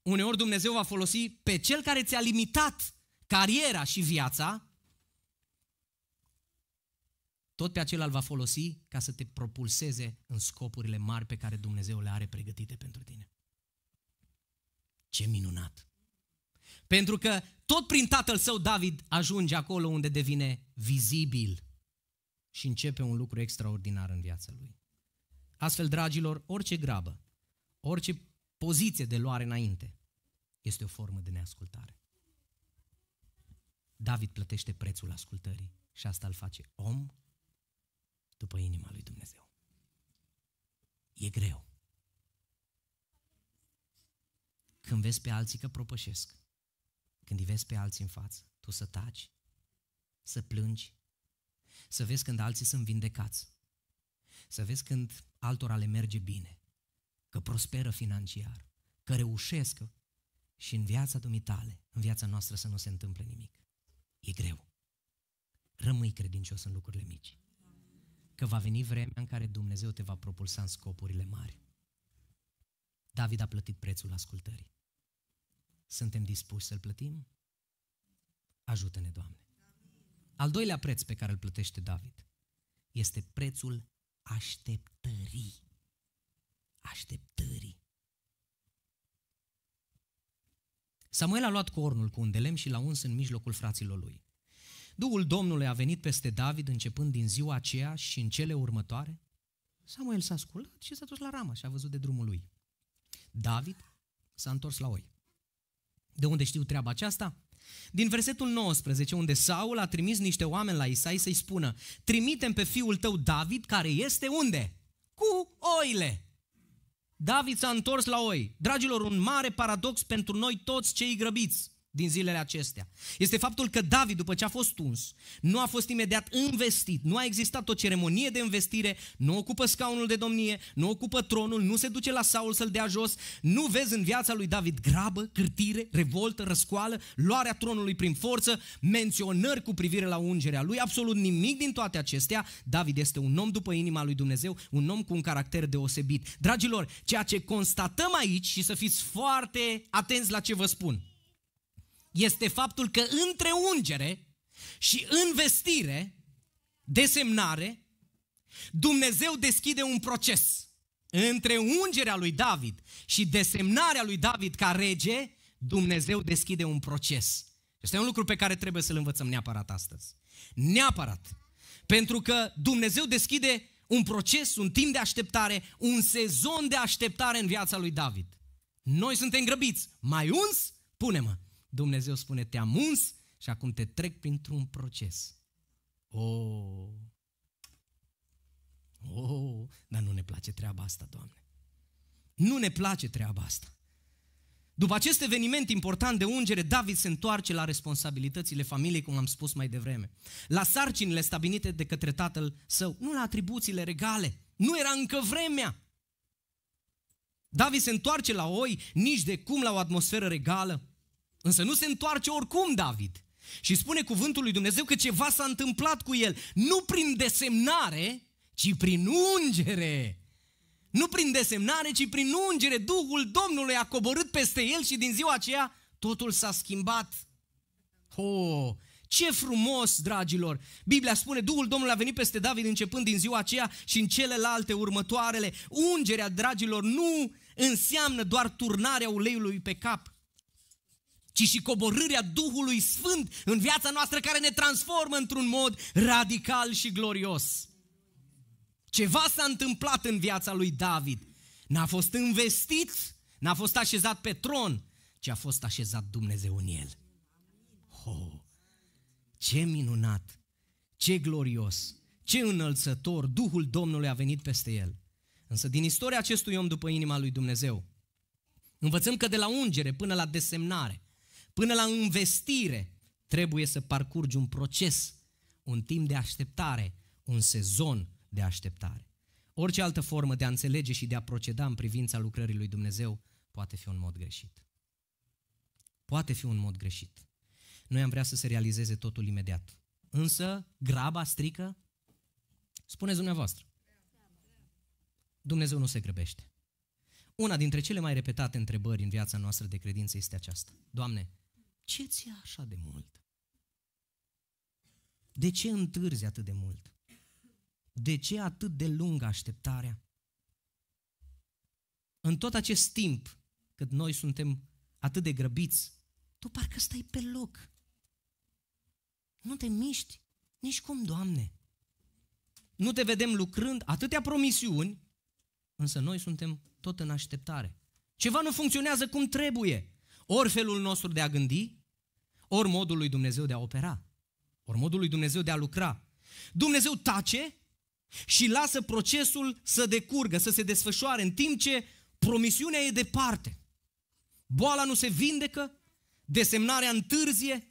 Uneori Dumnezeu va folosi pe cel care ți-a limitat cariera și viața, tot pe acela îl va folosi ca să te propulseze în scopurile mari pe care Dumnezeu le are pregătite pentru tine. Ce minunat! Pentru că tot prin tatăl său David ajunge acolo unde devine vizibil și începe un lucru extraordinar în viața lui. Astfel, dragilor, orice grabă, orice poziție de luare înainte este o formă de neascultare. David plătește prețul ascultării și asta îl face om după inima lui Dumnezeu. E greu. Când vezi pe alții că propășesc, când îi vezi pe alții în față, tu să taci, să plângi, să vezi când alții sunt vindecați, să vezi când altora le merge bine, că prosperă financiar, că reușesc și în viața dumitale, în viața noastră să nu se întâmple nimic. E greu. Rămâi credincios în lucrurile mici. Că va veni vremea în care Dumnezeu te va propulsa în scopurile mari. David a plătit prețul ascultării. Suntem dispuși să-l plătim? Ajută-ne, Doamne! Al doilea preț pe care îl plătește David este prețul așteptării. Așteptării. Samuel a luat cornul cu un de lemn și l-a uns în mijlocul fraților lui. Duhul Domnului a venit peste David începând din ziua aceea și în cele următoare. Samuel s-a sculat și s-a dus la Rama și a văzut de drumul lui. David s-a întors la oi. De unde știu treaba aceasta? Din versetul 19, unde Saul a trimis niște oameni la Isai să-i spună Trimitem pe fiul tău David, care este unde? Cu oile! David s-a întors la oi. Dragilor, un mare paradox pentru noi toți cei grăbiți din zilele acestea este faptul că David, după ce a fost uns, nu a fost imediat investit, nu a existat o ceremonie de investire, nu ocupă scaunul de domnie, nu ocupă tronul, nu se duce la Saul să-l dea jos, nu vezi în viața lui David grabă, cârtire, revoltă, răscoală, luarea tronului prin forță, menționări cu privire la ungerea lui, absolut nimic din toate acestea. David este un om după inima lui Dumnezeu, un om cu un caracter deosebit. Dragilor, ceea ce constatăm aici și să fiți foarte atenți la ce vă spun – este faptul că între ungere și investire, desemnare, Dumnezeu deschide un proces. Între ungerea lui David și desemnarea lui David ca rege, Dumnezeu deschide un proces. Este un lucru pe care trebuie să-l învățăm neapărat astăzi. Neapărat. Pentru că Dumnezeu deschide un proces, un timp de așteptare, un sezon de așteptare în viața lui David. Noi suntem grăbiți. Mai uns? Pune-mă. Dumnezeu spune, te-am uns și acum te trec printr-un proces. Oh, oh, dar nu ne place treaba asta, Doamne. Nu ne place treaba asta. După acest eveniment important de ungere, David se întoarce la responsabilitățile familiei, cum am spus mai devreme, la sarcinile stabilite de către tatăl său, nu la atribuțiile regale. Nu era încă vremea. David se întoarce la oi, nici de cum la o atmosferă regală. Însă nu se întoarce oricum David. Și spune cuvântul lui Dumnezeu că ceva s-a întâmplat cu el, nu prin desemnare, ci prin ungere. Nu prin desemnare, ci prin ungere. Duhul Domnului a coborât peste el și din ziua aceea totul s-a schimbat. Oh, ce frumos, dragilor! Biblia spune, Duhul Domnului a venit peste David începând din ziua aceea și în celelalte următoarele. Ungerea, dragilor, nu înseamnă doar turnarea uleiului pe cap, ci și coborârea Duhului Sfânt în viața noastră care ne transformă într-un mod radical și glorios. Ceva s-a întâmplat în viața lui David. N-a fost investit, n-a fost așezat pe tron, ci a fost așezat Dumnezeu în el. Oh, ce minunat, ce glorios, ce înălțător, Duhul Domnului a venit peste el. Însă din istoria acestui om după inima lui Dumnezeu, învățăm că de la ungere până la desemnare, până la investire, trebuie să parcurgi un proces, un timp de așteptare, un sezon de așteptare. Orice altă formă de a înțelege și de a proceda în privința lucrării lui Dumnezeu poate fi un mod greșit. Poate fi un mod greșit. Noi am vrea să se realizeze totul imediat. Însă, graba strică? Spuneți dumneavoastră. Dumnezeu nu se grăbește. Una dintre cele mai repetate întrebări în viața noastră de credință este aceasta. Doamne, ce ți așa de mult? De ce întârzi atât de mult? De ce atât de lungă așteptarea? În tot acest timp, cât noi suntem atât de grăbiți, tu parcă stai pe loc. Nu te miști nici cum, Doamne. Nu te vedem lucrând atâtea promisiuni, însă noi suntem tot în așteptare. Ceva nu funcționează cum trebuie. Ori felul nostru de a gândi, ori modul lui Dumnezeu de a opera, ori modul lui Dumnezeu de a lucra. Dumnezeu tace și lasă procesul să decurgă, să se desfășoare, în timp ce promisiunea e departe. Boala nu se vindecă, desemnarea întârzie.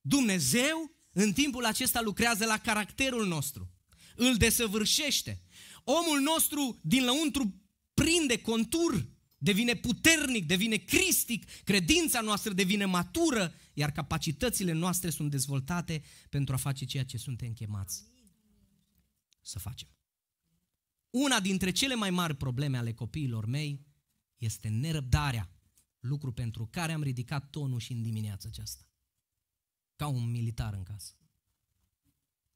Dumnezeu în timpul acesta lucrează la caracterul nostru, îl desăvârșește. Omul nostru din lăuntru prinde contur devine puternic, devine cristic, credința noastră devine matură, iar capacitățile noastre sunt dezvoltate pentru a face ceea ce suntem chemați să facem. Una dintre cele mai mari probleme ale copiilor mei este nerăbdarea, lucru pentru care am ridicat tonul și în dimineața aceasta. Ca un militar în casă.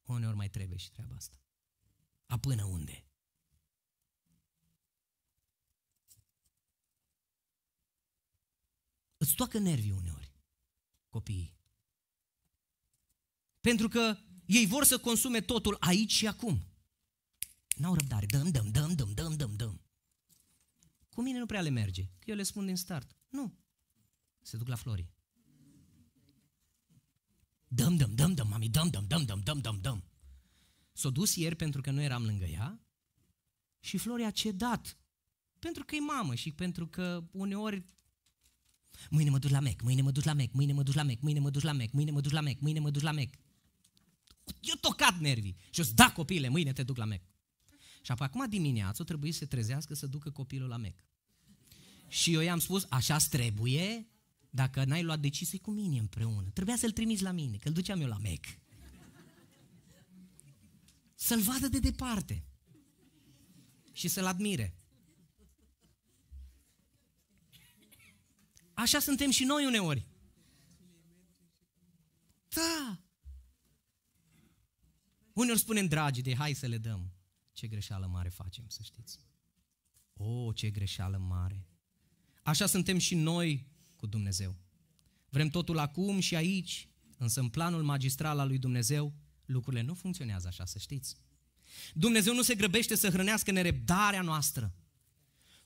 Uneori mai trebuie și treaba asta. A până unde? îți toacă nervii uneori, copiii. Pentru că ei vor să consume totul aici și acum. N-au răbdare. Dăm, dăm, dăm, dăm, dăm, dăm, dăm. Cu mine nu prea le merge. Că eu le spun din start. Nu. Se duc la flori. Dăm, dăm, dăm, dăm, mami, dăm, dăm, dăm, dăm, dăm, dăm, dăm. s o dus ieri pentru că nu eram lângă ea și Flori a cedat. Pentru că e mamă și pentru că uneori Mâine mă duc la mec, mâine mă duc la mec, mâine mă duc la mec, mâine mă duc la mec, mâine mă duc la mec, mâine mă duc la Mec. Eu tocat nervii și o să da copile, mâine te duc la mec. Și apoi acum dimineață o trebuie să se trezească să ducă copilul la mec. Și eu i-am spus, așa trebuie, dacă n-ai luat decizii cu mine împreună. Trebuia să-l trimiți la mine, că îl duceam eu la mec. Să-l vadă de departe. Și să-l admire. Așa suntem și noi uneori. Da. Uneori spunem, dragi, de hai să le dăm. Ce greșeală mare facem, să știți. O, oh, ce greșeală mare. Așa suntem și noi cu Dumnezeu. Vrem totul acum și aici, însă în planul magistral al lui Dumnezeu, lucrurile nu funcționează așa, să știți. Dumnezeu nu se grăbește să hrănească nerebdarea noastră,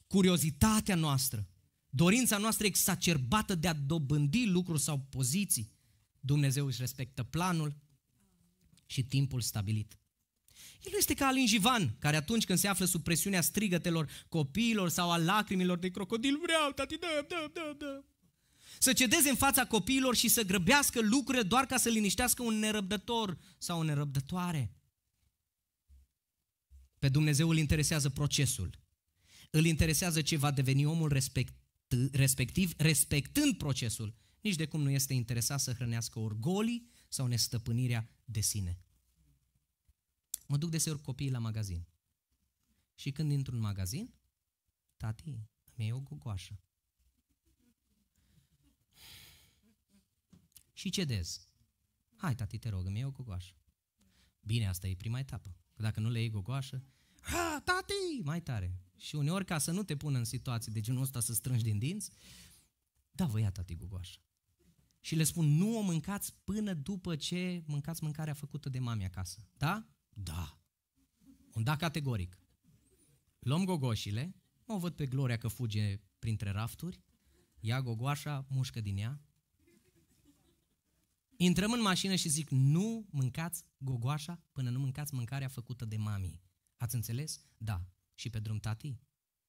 curiozitatea noastră, dorința noastră exacerbată de a dobândi lucruri sau poziții, Dumnezeu își respectă planul și timpul stabilit. El nu este ca Alin Jivan, care atunci când se află sub presiunea strigătelor copiilor sau a lacrimilor de crocodil, vreau, tati, da da da da Să cedeze în fața copiilor și să grăbească lucrurile doar ca să liniștească un nerăbdător sau o nerăbdătoare. Pe Dumnezeu îl interesează procesul. Îl interesează ce va deveni omul respect, respectiv respectând procesul, nici de cum nu este interesat să hrănească orgolii sau nestăpânirea de sine. Mă duc deseori copiii la magazin. Și când intru în magazin, tati, îmi iei o gogoașă. Și cedez. Hai, tati, te rog, îmi iei o gogoașă. Bine, asta e prima etapă. Că dacă nu le iei gogoașă, ha, tati, mai tare. Și uneori, ca să nu te pună în situații de genul ăsta să strângi din dinți, da, vă ia tati gugoaș. Și le spun, nu o mâncați până după ce mâncați mâncarea făcută de mami acasă. Da? Da. Un da categoric. Luăm gogoșile, mă văd pe Gloria că fuge printre rafturi, ia gogoașa, mușcă din ea. Intrăm în mașină și zic, nu mâncați gogoașa până nu mâncați mâncarea făcută de mami. Ați înțeles? Da. Și pe drum, tati?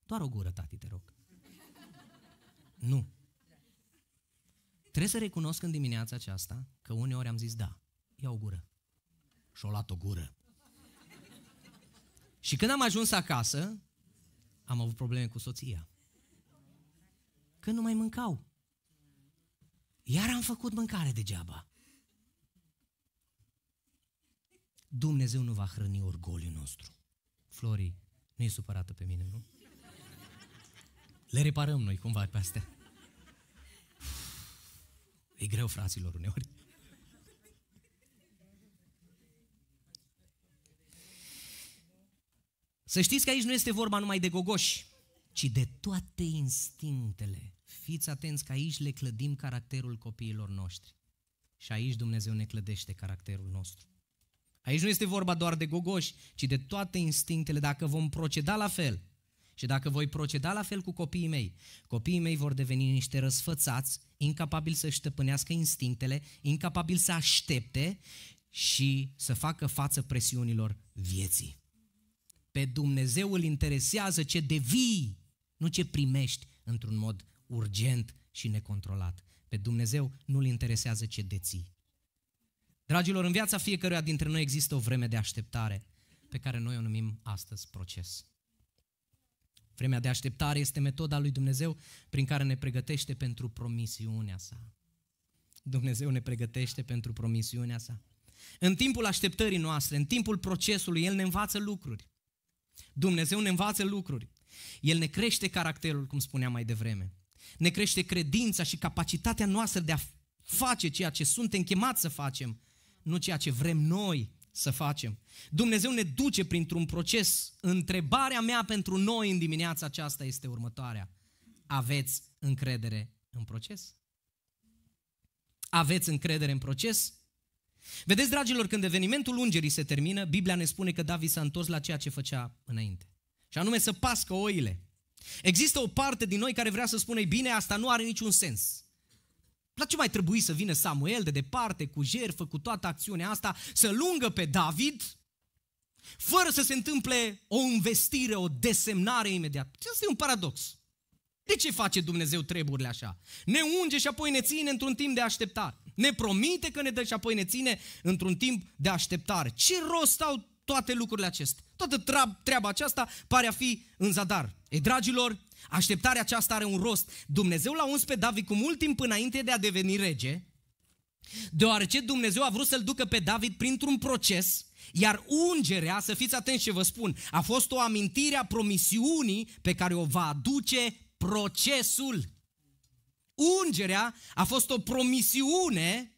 Doar o gură, tati, te rog. Nu. Trebuie să recunosc în dimineața aceasta că uneori am zis da, ia o gură. Și-o luat o gură. Și când am ajuns acasă, am avut probleme cu soția. Că nu mai mâncau. Iar am făcut mâncare degeaba. Dumnezeu nu va hrăni orgoliul nostru. Flori, nu e supărată pe mine, nu? Le reparăm noi cumva pe astea. E greu, fraților, uneori. Să știți că aici nu este vorba numai de gogoși, ci de toate instinctele. Fiți atenți că aici le clădim caracterul copiilor noștri. Și aici Dumnezeu ne clădește caracterul nostru. Aici nu este vorba doar de gogoși, ci de toate instinctele. Dacă vom proceda la fel și dacă voi proceda la fel cu copiii mei, copiii mei vor deveni niște răsfățați, incapabili să stăpânească instinctele, incapabili să aștepte și să facă față presiunilor vieții. Pe Dumnezeu îl interesează ce devii, nu ce primești într-un mod urgent și necontrolat. Pe Dumnezeu nu îl interesează ce deții, Dragilor, în viața fiecăruia dintre noi există o vreme de așteptare pe care noi o numim astăzi proces. Vremea de așteptare este metoda lui Dumnezeu prin care ne pregătește pentru promisiunea sa. Dumnezeu ne pregătește pentru promisiunea sa. În timpul așteptării noastre, în timpul procesului, El ne învață lucruri. Dumnezeu ne învață lucruri. El ne crește caracterul, cum spuneam mai devreme. Ne crește credința și capacitatea noastră de a face ceea ce suntem chemați să facem nu ceea ce vrem noi să facem. Dumnezeu ne duce printr-un proces. Întrebarea mea pentru noi în dimineața aceasta este următoarea. Aveți încredere în proces? Aveți încredere în proces? Vedeți, dragilor, când evenimentul ungerii se termină, Biblia ne spune că David s-a întors la ceea ce făcea înainte. Și anume să pască oile. Există o parte din noi care vrea să spună, bine, asta nu are niciun sens. Dar ce mai trebuie să vină Samuel de departe, cu jerfă, cu toată acțiunea asta, să lungă pe David, fără să se întâmple o investire, o desemnare imediat. Asta e un paradox. De ce face Dumnezeu treburile așa? Ne unge și apoi ne ține într-un timp de așteptare. Ne promite că ne dă și apoi ne ține într-un timp de așteptare. Ce rost au toate lucrurile acestea? Toată treaba aceasta pare a fi în zadar. E, dragilor, Așteptarea aceasta are un rost. Dumnezeu l-a uns pe David cu mult timp înainte de a deveni rege, deoarece Dumnezeu a vrut să-l ducă pe David printr-un proces, iar ungerea, să fiți atenți ce vă spun, a fost o amintire a promisiunii pe care o va aduce procesul. Ungerea a fost o promisiune,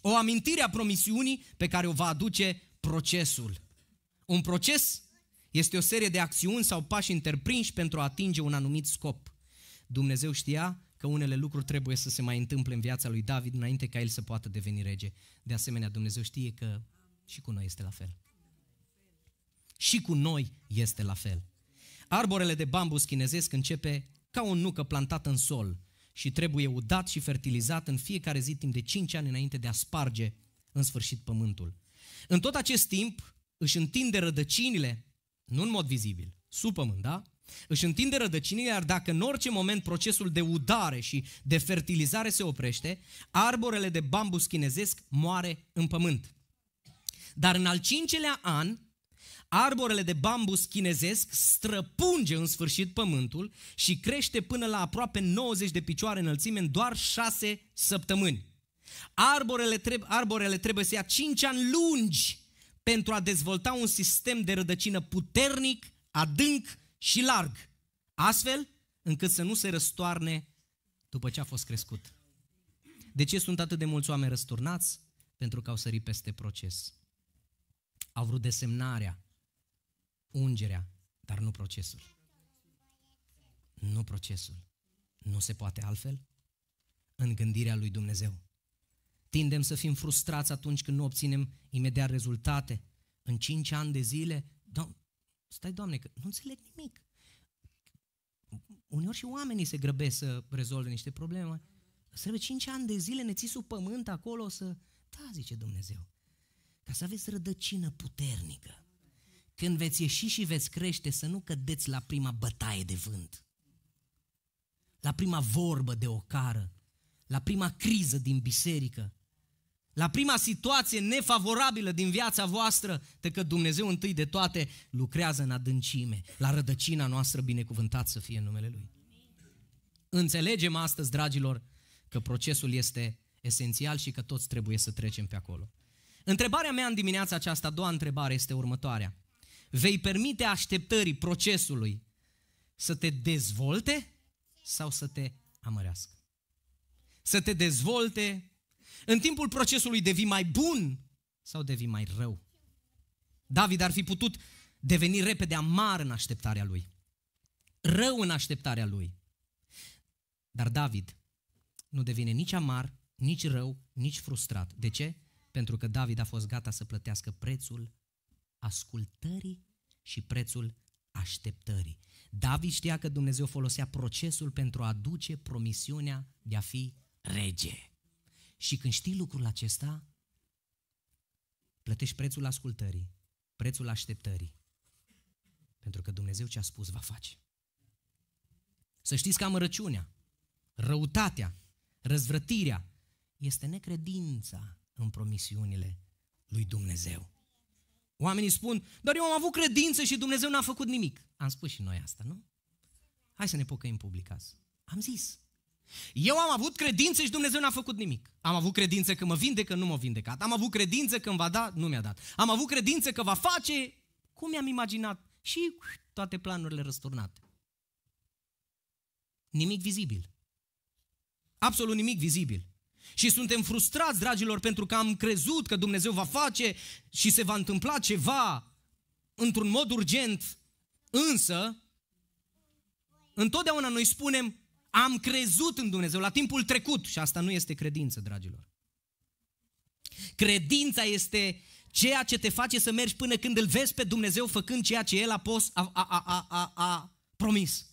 o amintire a promisiunii pe care o va aduce procesul. Un proces este o serie de acțiuni sau pași întreprinși pentru a atinge un anumit scop. Dumnezeu știa că unele lucruri trebuie să se mai întâmple în viața lui David înainte ca el să poată deveni rege. De asemenea, Dumnezeu știe că și cu noi este la fel. Și cu noi este la fel. Arborele de bambus chinezesc începe ca o nucă plantată în sol și trebuie udat și fertilizat în fiecare zi timp de 5 ani înainte de a sparge în sfârșit pământul. În tot acest timp își întinde rădăcinile nu în mod vizibil, sub pământ, da? Își întinde rădăcinile, iar dacă în orice moment procesul de udare și de fertilizare se oprește, arborele de bambus chinezesc moare în pământ. Dar în al cincelea an, arborele de bambus chinezesc străpunge în sfârșit pământul și crește până la aproape 90 de picioare înălțime în doar 6 săptămâni. Arborele, treb- arborele trebuie să ia 5 ani lungi pentru a dezvolta un sistem de rădăcină puternic, adânc și larg, astfel încât să nu se răstoarne după ce a fost crescut. De ce sunt atât de mulți oameni răsturnați? Pentru că au sărit peste proces. Au vrut desemnarea, ungerea, dar nu procesul. Nu procesul. Nu se poate altfel? În gândirea lui Dumnezeu. Tindem să fim frustrați atunci când nu obținem imediat rezultate. În cinci ani de zile, do- stai Doamne, că nu înțeleg nimic. Uneori și oamenii se grăbesc să rezolve niște probleme. Să trebuie cinci ani de zile, ne ții sub pământ acolo să... Da, zice Dumnezeu, ca să aveți rădăcină puternică. Când veți ieși și veți crește, să nu cădeți la prima bătaie de vânt, la prima vorbă de ocară, la prima criză din biserică, la prima situație nefavorabilă din viața voastră, de că Dumnezeu întâi de toate lucrează în adâncime, la rădăcina noastră binecuvântat să fie în numele Lui. Înțelegem astăzi, dragilor, că procesul este esențial și că toți trebuie să trecem pe acolo. Întrebarea mea în dimineața aceasta, a doua întrebare, este următoarea. Vei permite așteptării procesului să te dezvolte sau să te amărească? Să te dezvolte în timpul procesului devii mai bun sau devii mai rău. David ar fi putut deveni repede amar în așteptarea lui, rău în așteptarea lui. Dar David nu devine nici amar, nici rău, nici frustrat. De ce? Pentru că David a fost gata să plătească prețul ascultării și prețul așteptării. David știa că Dumnezeu folosea procesul pentru a aduce promisiunea de a fi rege. Și când știi lucrul acesta, plătești prețul ascultării, prețul așteptării. Pentru că Dumnezeu ce a spus va face. Să știți că amărăciunea, răutatea, răzvrătirea este necredința în promisiunile lui Dumnezeu. Oamenii spun, dar eu am avut credință și Dumnezeu n-a făcut nimic. Am spus și noi asta, nu? Hai să ne pocăim public azi. Am zis. Eu am avut credință și Dumnezeu n-a făcut nimic. Am avut credință că mă vindecă, nu m-a vindecat. Am avut credință că îmi va da, nu mi-a dat. Am avut credință că va face cum mi-am imaginat și toate planurile răsturnate. Nimic vizibil. Absolut nimic vizibil. Și suntem frustrați, dragilor, pentru că am crezut că Dumnezeu va face și se va întâmpla ceva într-un mod urgent, însă întotdeauna noi spunem am crezut în Dumnezeu la timpul trecut și asta nu este credință, dragilor. Credința este ceea ce te face să mergi până când îl vezi pe Dumnezeu făcând ceea ce El a, pos, a, a, a, a, a promis.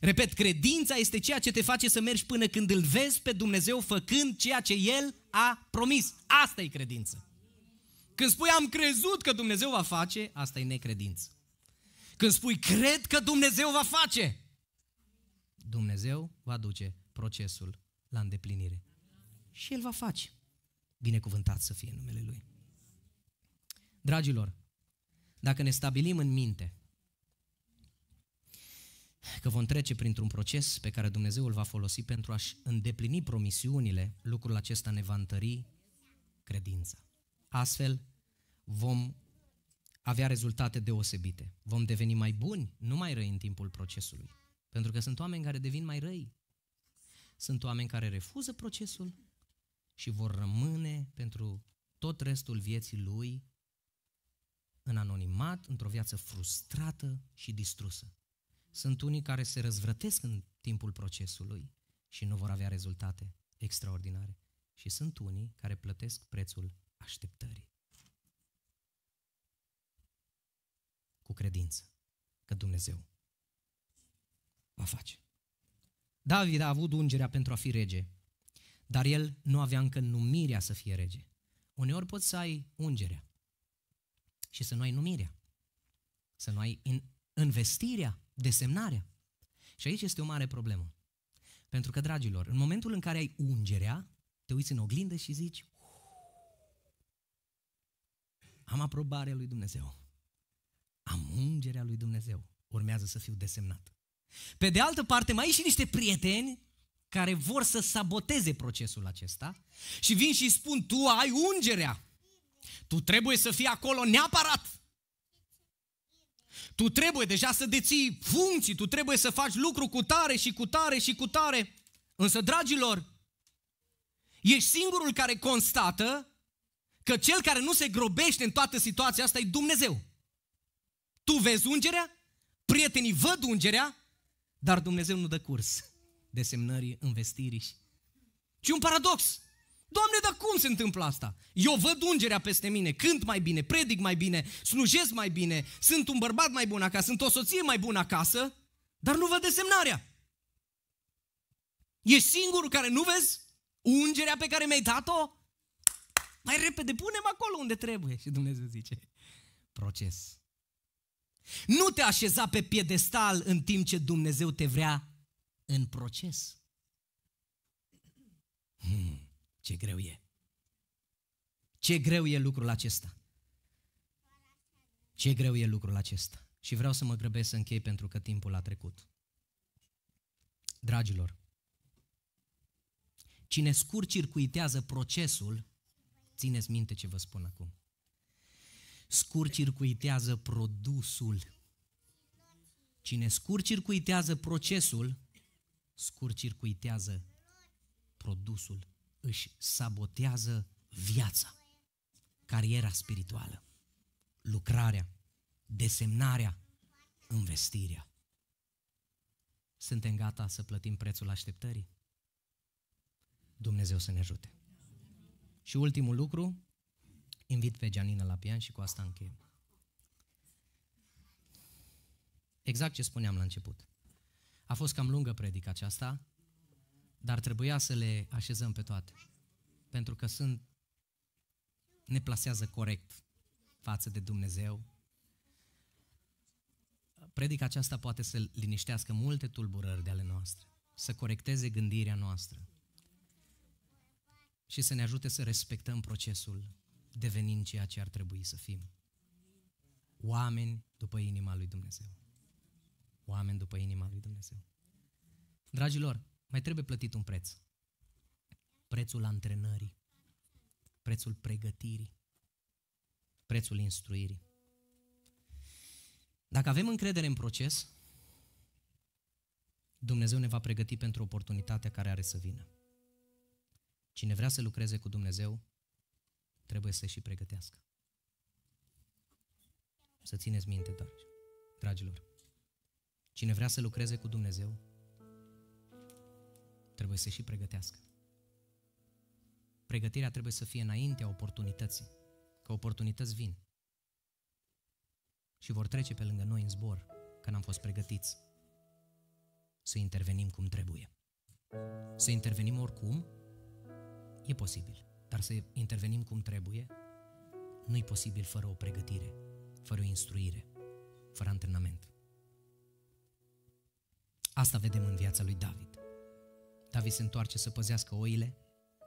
Repet, credința este ceea ce te face să mergi până când îl vezi pe Dumnezeu făcând ceea ce El a promis. Asta e credință. Când spui am crezut că Dumnezeu va face, asta e necredință. Când spui cred că Dumnezeu va face, Dumnezeu va duce procesul la îndeplinire. Și El va face. Binecuvântat să fie numele Lui. Dragilor, dacă ne stabilim în minte că vom trece printr-un proces pe care Dumnezeu îl va folosi pentru a-și îndeplini promisiunile, lucrul acesta ne va întări credința. Astfel, vom avea rezultate deosebite. Vom deveni mai buni, nu mai răi în timpul procesului. Pentru că sunt oameni care devin mai răi. Sunt oameni care refuză procesul și vor rămâne pentru tot restul vieții lui în anonimat, într-o viață frustrată și distrusă. Sunt unii care se răzvrătesc în timpul procesului și nu vor avea rezultate extraordinare. Și sunt unii care plătesc prețul așteptării. Cu credință că Dumnezeu va face. David a avut ungerea pentru a fi rege, dar el nu avea încă numirea să fie rege. Uneori poți să ai ungerea și să nu ai numirea, să nu ai investirea, desemnarea. Și aici este o mare problemă. Pentru că, dragilor, în momentul în care ai ungerea, te uiți în oglindă și zici, am aprobarea lui Dumnezeu, am ungerea lui Dumnezeu, urmează să fiu desemnat. Pe de altă parte, mai e și niște prieteni care vor să saboteze procesul acesta și vin și spun, tu ai ungerea, tu trebuie să fii acolo neapărat. Tu trebuie deja să deții funcții, tu trebuie să faci lucru cu tare și cu tare și cu tare. Însă, dragilor, ești singurul care constată că cel care nu se grobește în toată situația asta e Dumnezeu. Tu vezi ungerea, prietenii văd ungerea, dar Dumnezeu nu dă curs desemnării, învestirii. Și un paradox. Doamne, dar cum se întâmplă asta? Eu văd ungerea peste mine, cânt mai bine, predic mai bine, slujesc mai bine, sunt un bărbat mai bun acasă, sunt o soție mai bună acasă, dar nu văd desemnarea. E singurul care nu vezi ungerea pe care mi-ai dat-o? Mai repede, punem acolo unde trebuie. Și Dumnezeu zice, proces. Nu te așeza pe piedestal în timp ce Dumnezeu te vrea în proces. Hmm, ce greu e. Ce greu e lucrul acesta. Ce greu e lucrul acesta. Și vreau să mă grăbesc să închei pentru că timpul a trecut. Dragilor, cine scurcircuitează procesul, țineți minte ce vă spun acum scurcircuitează produsul. Cine scurcircuitează procesul, scurcircuitează produsul, își sabotează viața, cariera spirituală, lucrarea, desemnarea, investirea. Suntem gata să plătim prețul așteptării? Dumnezeu să ne ajute. Și ultimul lucru, Invit pe Gianina la pian și cu asta încheiem. Exact ce spuneam la început. A fost cam lungă predica aceasta, dar trebuia să le așezăm pe toate. Pentru că sunt, ne plasează corect față de Dumnezeu. Predica aceasta poate să liniștească multe tulburări de ale noastre, să corecteze gândirea noastră și să ne ajute să respectăm procesul devenim ceea ce ar trebui să fim. Oameni după inima lui Dumnezeu. Oameni după inima lui Dumnezeu. Dragilor, mai trebuie plătit un preț. Prețul antrenării, prețul pregătirii, prețul instruirii. Dacă avem încredere în proces, Dumnezeu ne va pregăti pentru oportunitatea care are să vină. Cine vrea să lucreze cu Dumnezeu, trebuie să și pregătească. Să țineți minte, dragi, dragilor. Cine vrea să lucreze cu Dumnezeu, trebuie să și pregătească. Pregătirea trebuie să fie înaintea oportunității, că oportunități vin și vor trece pe lângă noi în zbor, că n-am fost pregătiți să intervenim cum trebuie. Să intervenim oricum e posibil dar să intervenim cum trebuie, nu-i posibil fără o pregătire, fără o instruire, fără antrenament. Asta vedem în viața lui David. David se întoarce să păzească oile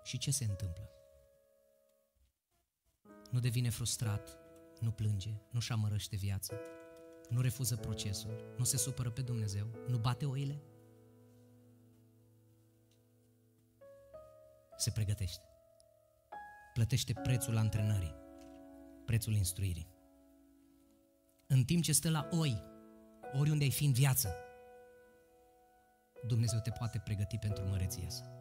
și ce se întâmplă? Nu devine frustrat, nu plânge, nu-și amărăște viața, nu refuză procesul, nu se supără pe Dumnezeu, nu bate oile, se pregătește plătește prețul antrenării, prețul instruirii. În timp ce stă la oi, oriunde ai fi în viață, Dumnezeu te poate pregăti pentru măreția sa.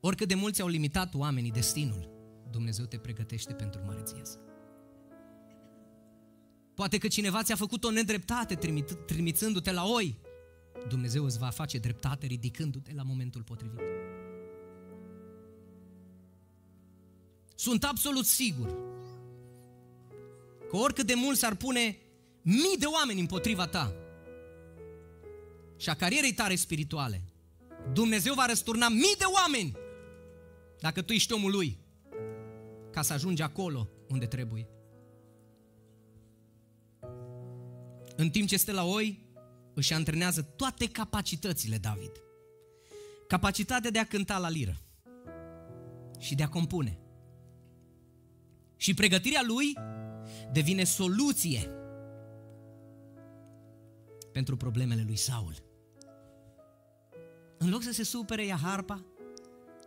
Oricât de mulți au limitat oamenii destinul, Dumnezeu te pregătește pentru măreția sa. Poate că cineva ți-a făcut o nedreptate trimit, trimițându-te la oi. Dumnezeu îți va face dreptate ridicându-te la momentul potrivit. Sunt absolut sigur că oricât de mult s-ar pune mii de oameni împotriva ta și a carierei tale spirituale, Dumnezeu va răsturna mii de oameni dacă tu ești omul lui ca să ajungi acolo unde trebuie. În timp ce stă la oi, își antrenează toate capacitățile David. Capacitatea de a cânta la liră și de a compune și pregătirea lui devine soluție pentru problemele lui Saul. În loc să se supere, ia harpa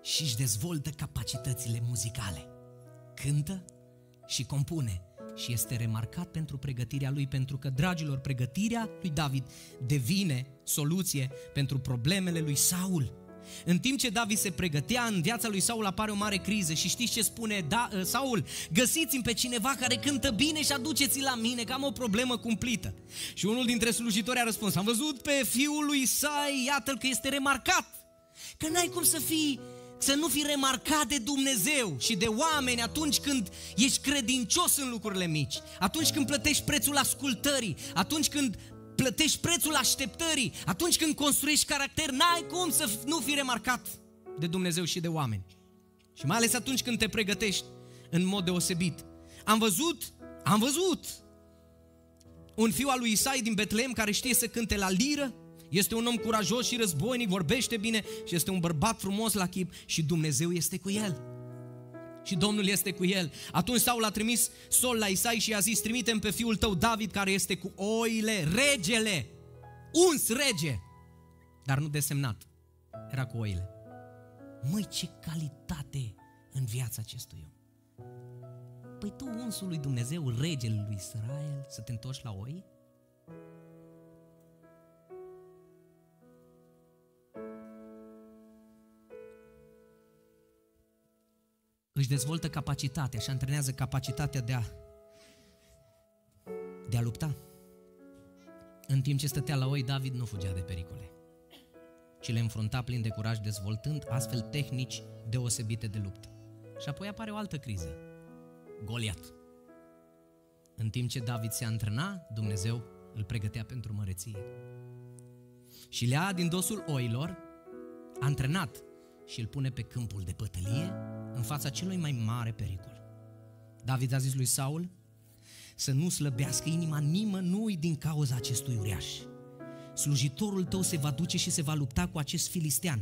și își dezvoltă capacitățile muzicale. Cântă și compune și este remarcat pentru pregătirea lui, pentru că, dragilor, pregătirea lui David devine soluție pentru problemele lui Saul. În timp ce David se pregătea, în viața lui Saul apare o mare criză și știți ce spune da, ă, Saul? Găsiți-mi pe cineva care cântă bine și aduceți-l la mine, că am o problemă cumplită. Și unul dintre slujitori a răspuns, am văzut pe fiul lui Sai, iată-l că este remarcat, că n-ai cum să fii să nu fii remarcat de Dumnezeu și de oameni atunci când ești credincios în lucrurile mici, atunci când plătești prețul ascultării, atunci când plătești prețul așteptării. Atunci când construiești caracter, n-ai cum să nu fii remarcat de Dumnezeu și de oameni. Și mai ales atunci când te pregătești în mod deosebit. Am văzut, am văzut un fiu al lui Isai din Betlehem care știe să cânte la liră, este un om curajos și războinic, vorbește bine și este un bărbat frumos la chip și Dumnezeu este cu el și Domnul este cu el. Atunci Saul a trimis Sol la Isai și i-a zis, trimitem pe fiul tău David care este cu oile, regele, uns rege, dar nu desemnat, era cu oile. Măi, ce calitate în viața acestui om. Păi tu unsul lui Dumnezeu, regele lui Israel, să te întorci la oi? își dezvoltă capacitatea și antrenează capacitatea de a, de a lupta. În timp ce stătea la oi, David nu fugea de pericole, ci le înfrunta plin de curaj, dezvoltând astfel tehnici deosebite de luptă. Și apoi apare o altă criză, Goliat. În timp ce David se antrena, Dumnezeu îl pregătea pentru măreție. Și le ia din dosul oilor, antrenat și îl pune pe câmpul de pătălie în fața celui mai mare pericol. David a zis lui Saul să nu slăbească inima nimănui din cauza acestui uriaș. Slujitorul tău se va duce și se va lupta cu acest filistean.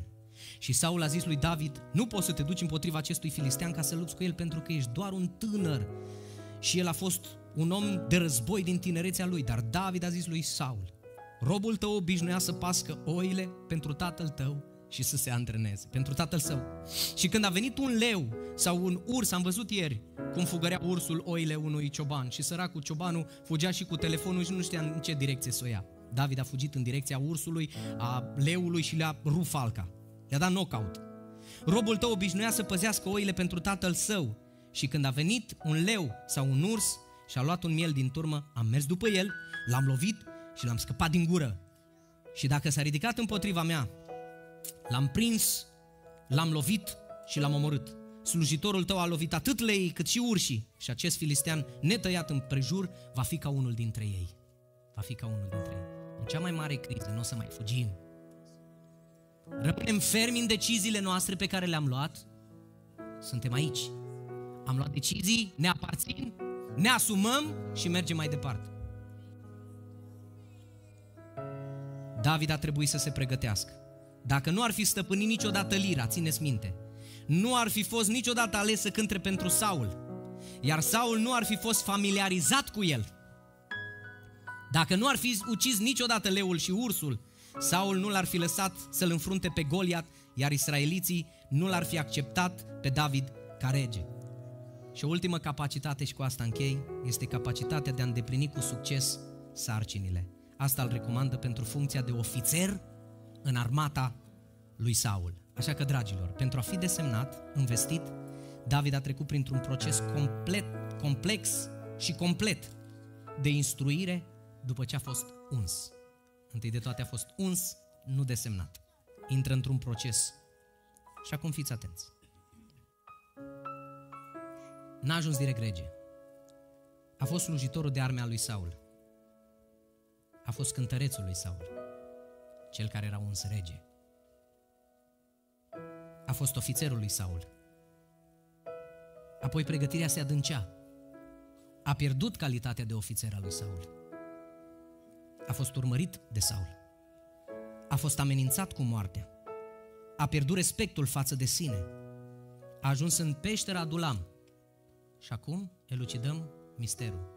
Și Saul a zis lui David, nu poți să te duci împotriva acestui filistean ca să lupți cu el pentru că ești doar un tânăr. Și el a fost un om de război din tinerețea lui, dar David a zis lui Saul, robul tău obișnuia să pască oile pentru tatăl tău și să se antreneze pentru tatăl său. Și când a venit un leu sau un urs, am văzut ieri cum fugărea ursul oile unui cioban și săracul ciobanul fugea și cu telefonul și nu știa în ce direcție să o ia. David a fugit în direcția ursului, a leului și le-a rupt falca. Le-a dat knockout. Robul tău obișnuia să păzească oile pentru tatăl său și când a venit un leu sau un urs și a luat un miel din turmă, am mers după el, l-am lovit și l-am scăpat din gură. Și dacă s-a ridicat împotriva mea, L-am prins, l-am lovit și l-am omorât. Slujitorul tău a lovit atât lei cât și urșii și acest filistean netăiat în prejur va fi ca unul dintre ei. Va fi ca unul dintre ei. În cea mai mare criză nu o să mai fugim. Rămânem fermi în deciziile noastre pe care le-am luat. Suntem aici. Am luat decizii, ne aparțin, ne asumăm și mergem mai departe. David a trebuit să se pregătească. Dacă nu ar fi stăpânit niciodată lira, țineți minte, nu ar fi fost niciodată ales să cântre pentru Saul, iar Saul nu ar fi fost familiarizat cu el. Dacă nu ar fi ucis niciodată leul și ursul, Saul nu l-ar fi lăsat să-l înfrunte pe Goliat, iar israeliții nu l-ar fi acceptat pe David ca rege. Și o ultimă capacitate, și cu asta închei, este capacitatea de a îndeplini cu succes sarcinile. Asta îl recomandă pentru funcția de ofițer în armata lui Saul. Așa că, dragilor, pentru a fi desemnat, investit, David a trecut printr-un proces complet, complex și complet de instruire după ce a fost uns. Întâi de toate a fost uns, nu desemnat. Intră într-un proces. Și acum fiți atenți. N-a ajuns direct rege. A fost slujitorul de arme al lui Saul. A fost cântărețul lui Saul cel care era un rege. A fost ofițerul lui Saul. Apoi pregătirea se adâncea. A pierdut calitatea de ofițer al lui Saul. A fost urmărit de Saul. A fost amenințat cu moartea. A pierdut respectul față de sine. A ajuns în peștera Adulam. Și acum elucidăm misterul.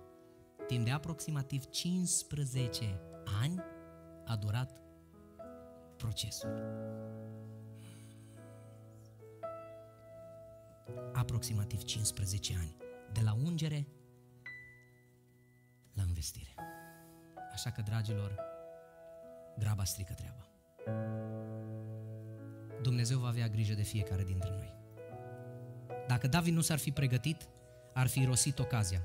Timp de aproximativ 15 ani a durat procesul. Aproximativ 15 ani, de la ungere la investire. Așa că, dragilor, graba strică treaba. Dumnezeu va avea grijă de fiecare dintre noi. Dacă David nu s-ar fi pregătit, ar fi rosit ocazia.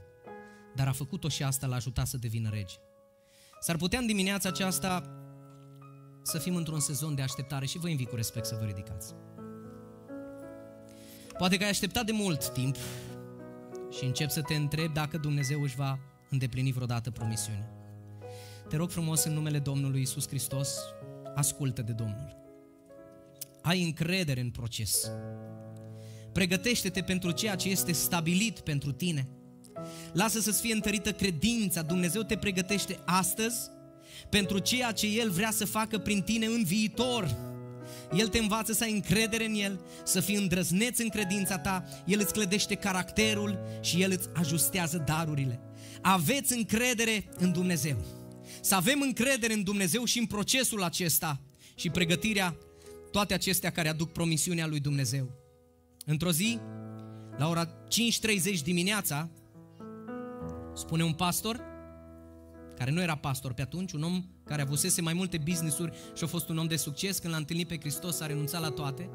Dar a făcut-o și asta l-a ajutat să devină rege. S-ar putea în dimineața aceasta să fim într-un sezon de așteptare și vă invit cu respect să vă ridicați. Poate că ai așteptat de mult timp și încep să te întreb dacă Dumnezeu își va îndeplini vreodată promisiunea. Te rog frumos în numele Domnului Isus Hristos, ascultă de Domnul. Ai încredere în proces. Pregătește-te pentru ceea ce este stabilit pentru tine. Lasă să-ți fie întărită credința. Dumnezeu te pregătește astăzi pentru ceea ce El vrea să facă prin tine în viitor. El te învață să ai încredere în El, să fii îndrăzneț în credința ta, El îți clădește caracterul și El îți ajustează darurile. Aveți încredere în Dumnezeu. Să avem încredere în Dumnezeu și în procesul acesta și pregătirea toate acestea care aduc promisiunea lui Dumnezeu. Într-o zi, la ora 5.30 dimineața, spune un pastor, care nu era pastor pe atunci, un om care avusese mai multe businessuri și a fost un om de succes, când l-a întâlnit pe Hristos a renunțat la toate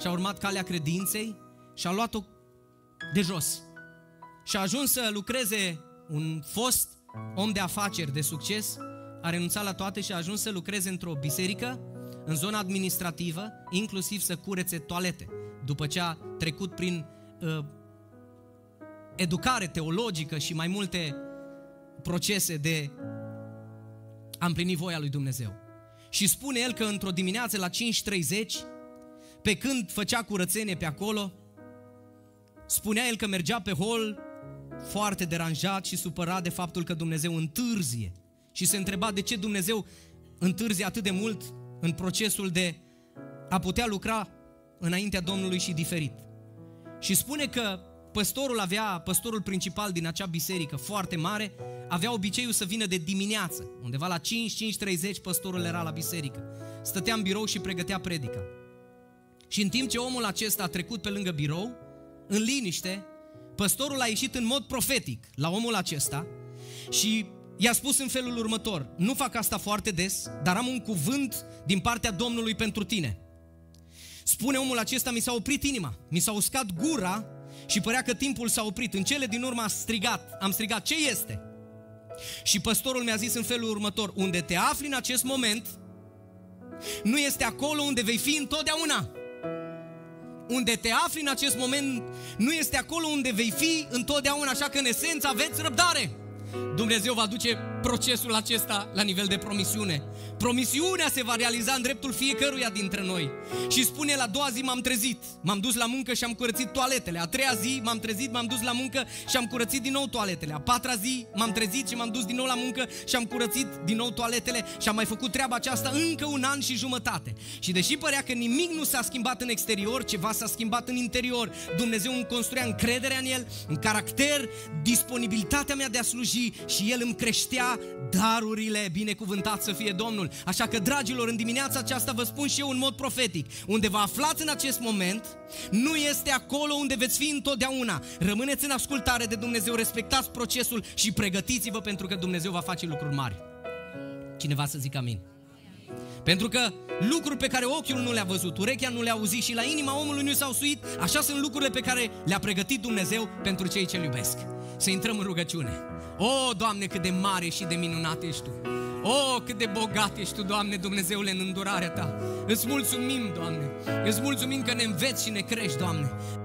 și a urmat calea credinței și a luat-o de jos. Și a ajuns să lucreze un fost om de afaceri de succes, a renunțat la toate și a ajuns să lucreze într-o biserică, în zona administrativă, inclusiv să curețe toalete, după ce a trecut prin uh, educare teologică și mai multe procese de a împlinit voia lui Dumnezeu. Și spune el că într-o dimineață la 5.30, pe când făcea curățenie pe acolo, spunea el că mergea pe hol foarte deranjat și supărat de faptul că Dumnezeu întârzie. Și se întreba de ce Dumnezeu întârzie atât de mult în procesul de a putea lucra înaintea Domnului și diferit. Și spune că Păstorul avea, păstorul principal din acea biserică foarte mare, avea obiceiul să vină de dimineață, undeva la 5, 5.30 păstorul era la biserică. Stătea în birou și pregătea predica. Și în timp ce omul acesta a trecut pe lângă birou, în liniște, păstorul a ieșit în mod profetic la omul acesta și i-a spus în felul următor, nu fac asta foarte des, dar am un cuvânt din partea Domnului pentru tine. Spune omul acesta, mi s-a oprit inima, mi s-a uscat gura și părea că timpul s-a oprit. În cele din urmă am strigat, am strigat, ce este? Și păstorul mi-a zis în felul următor, unde te afli în acest moment, nu este acolo unde vei fi întotdeauna. Unde te afli în acest moment, nu este acolo unde vei fi întotdeauna, așa că în esență aveți răbdare. Dumnezeu va duce procesul acesta la nivel de promisiune. Promisiunea se va realiza în dreptul fiecăruia dintre noi. Și spune, la doua zi m-am trezit, m-am dus la muncă și am curățit toaletele. A treia zi m-am trezit, m-am dus la muncă și am curățit din nou toaletele. A patra zi m-am trezit și m-am dus din nou la muncă și am curățit din nou toaletele și am mai făcut treaba aceasta încă un an și jumătate. Și deși părea că nimic nu s-a schimbat în exterior, ceva s-a schimbat în interior. Dumnezeu îmi construia încrederea în el, în caracter, disponibilitatea mea de a sluji, și, și el îmi creștea darurile, binecuvântat să fie Domnul. Așa că, dragilor, în dimineața aceasta vă spun și eu în mod profetic, unde vă aflați în acest moment, nu este acolo unde veți fi întotdeauna. Rămâneți în ascultare de Dumnezeu, respectați procesul și pregătiți-vă pentru că Dumnezeu va face lucruri mari. Cineva să zică amin. Pentru că lucruri pe care ochiul nu le-a văzut, urechea nu le-a auzit și la inima omului nu s-au suit, așa sunt lucrurile pe care le-a pregătit Dumnezeu pentru cei ce iubesc. Să intrăm în rugăciune. O, Doamne, cât de mare și de minunat ești Tu! O, cât de bogat ești Tu, Doamne, Dumnezeule, în îndurarea Ta! Îți mulțumim, Doamne! Îți mulțumim că ne înveți și ne crești, Doamne!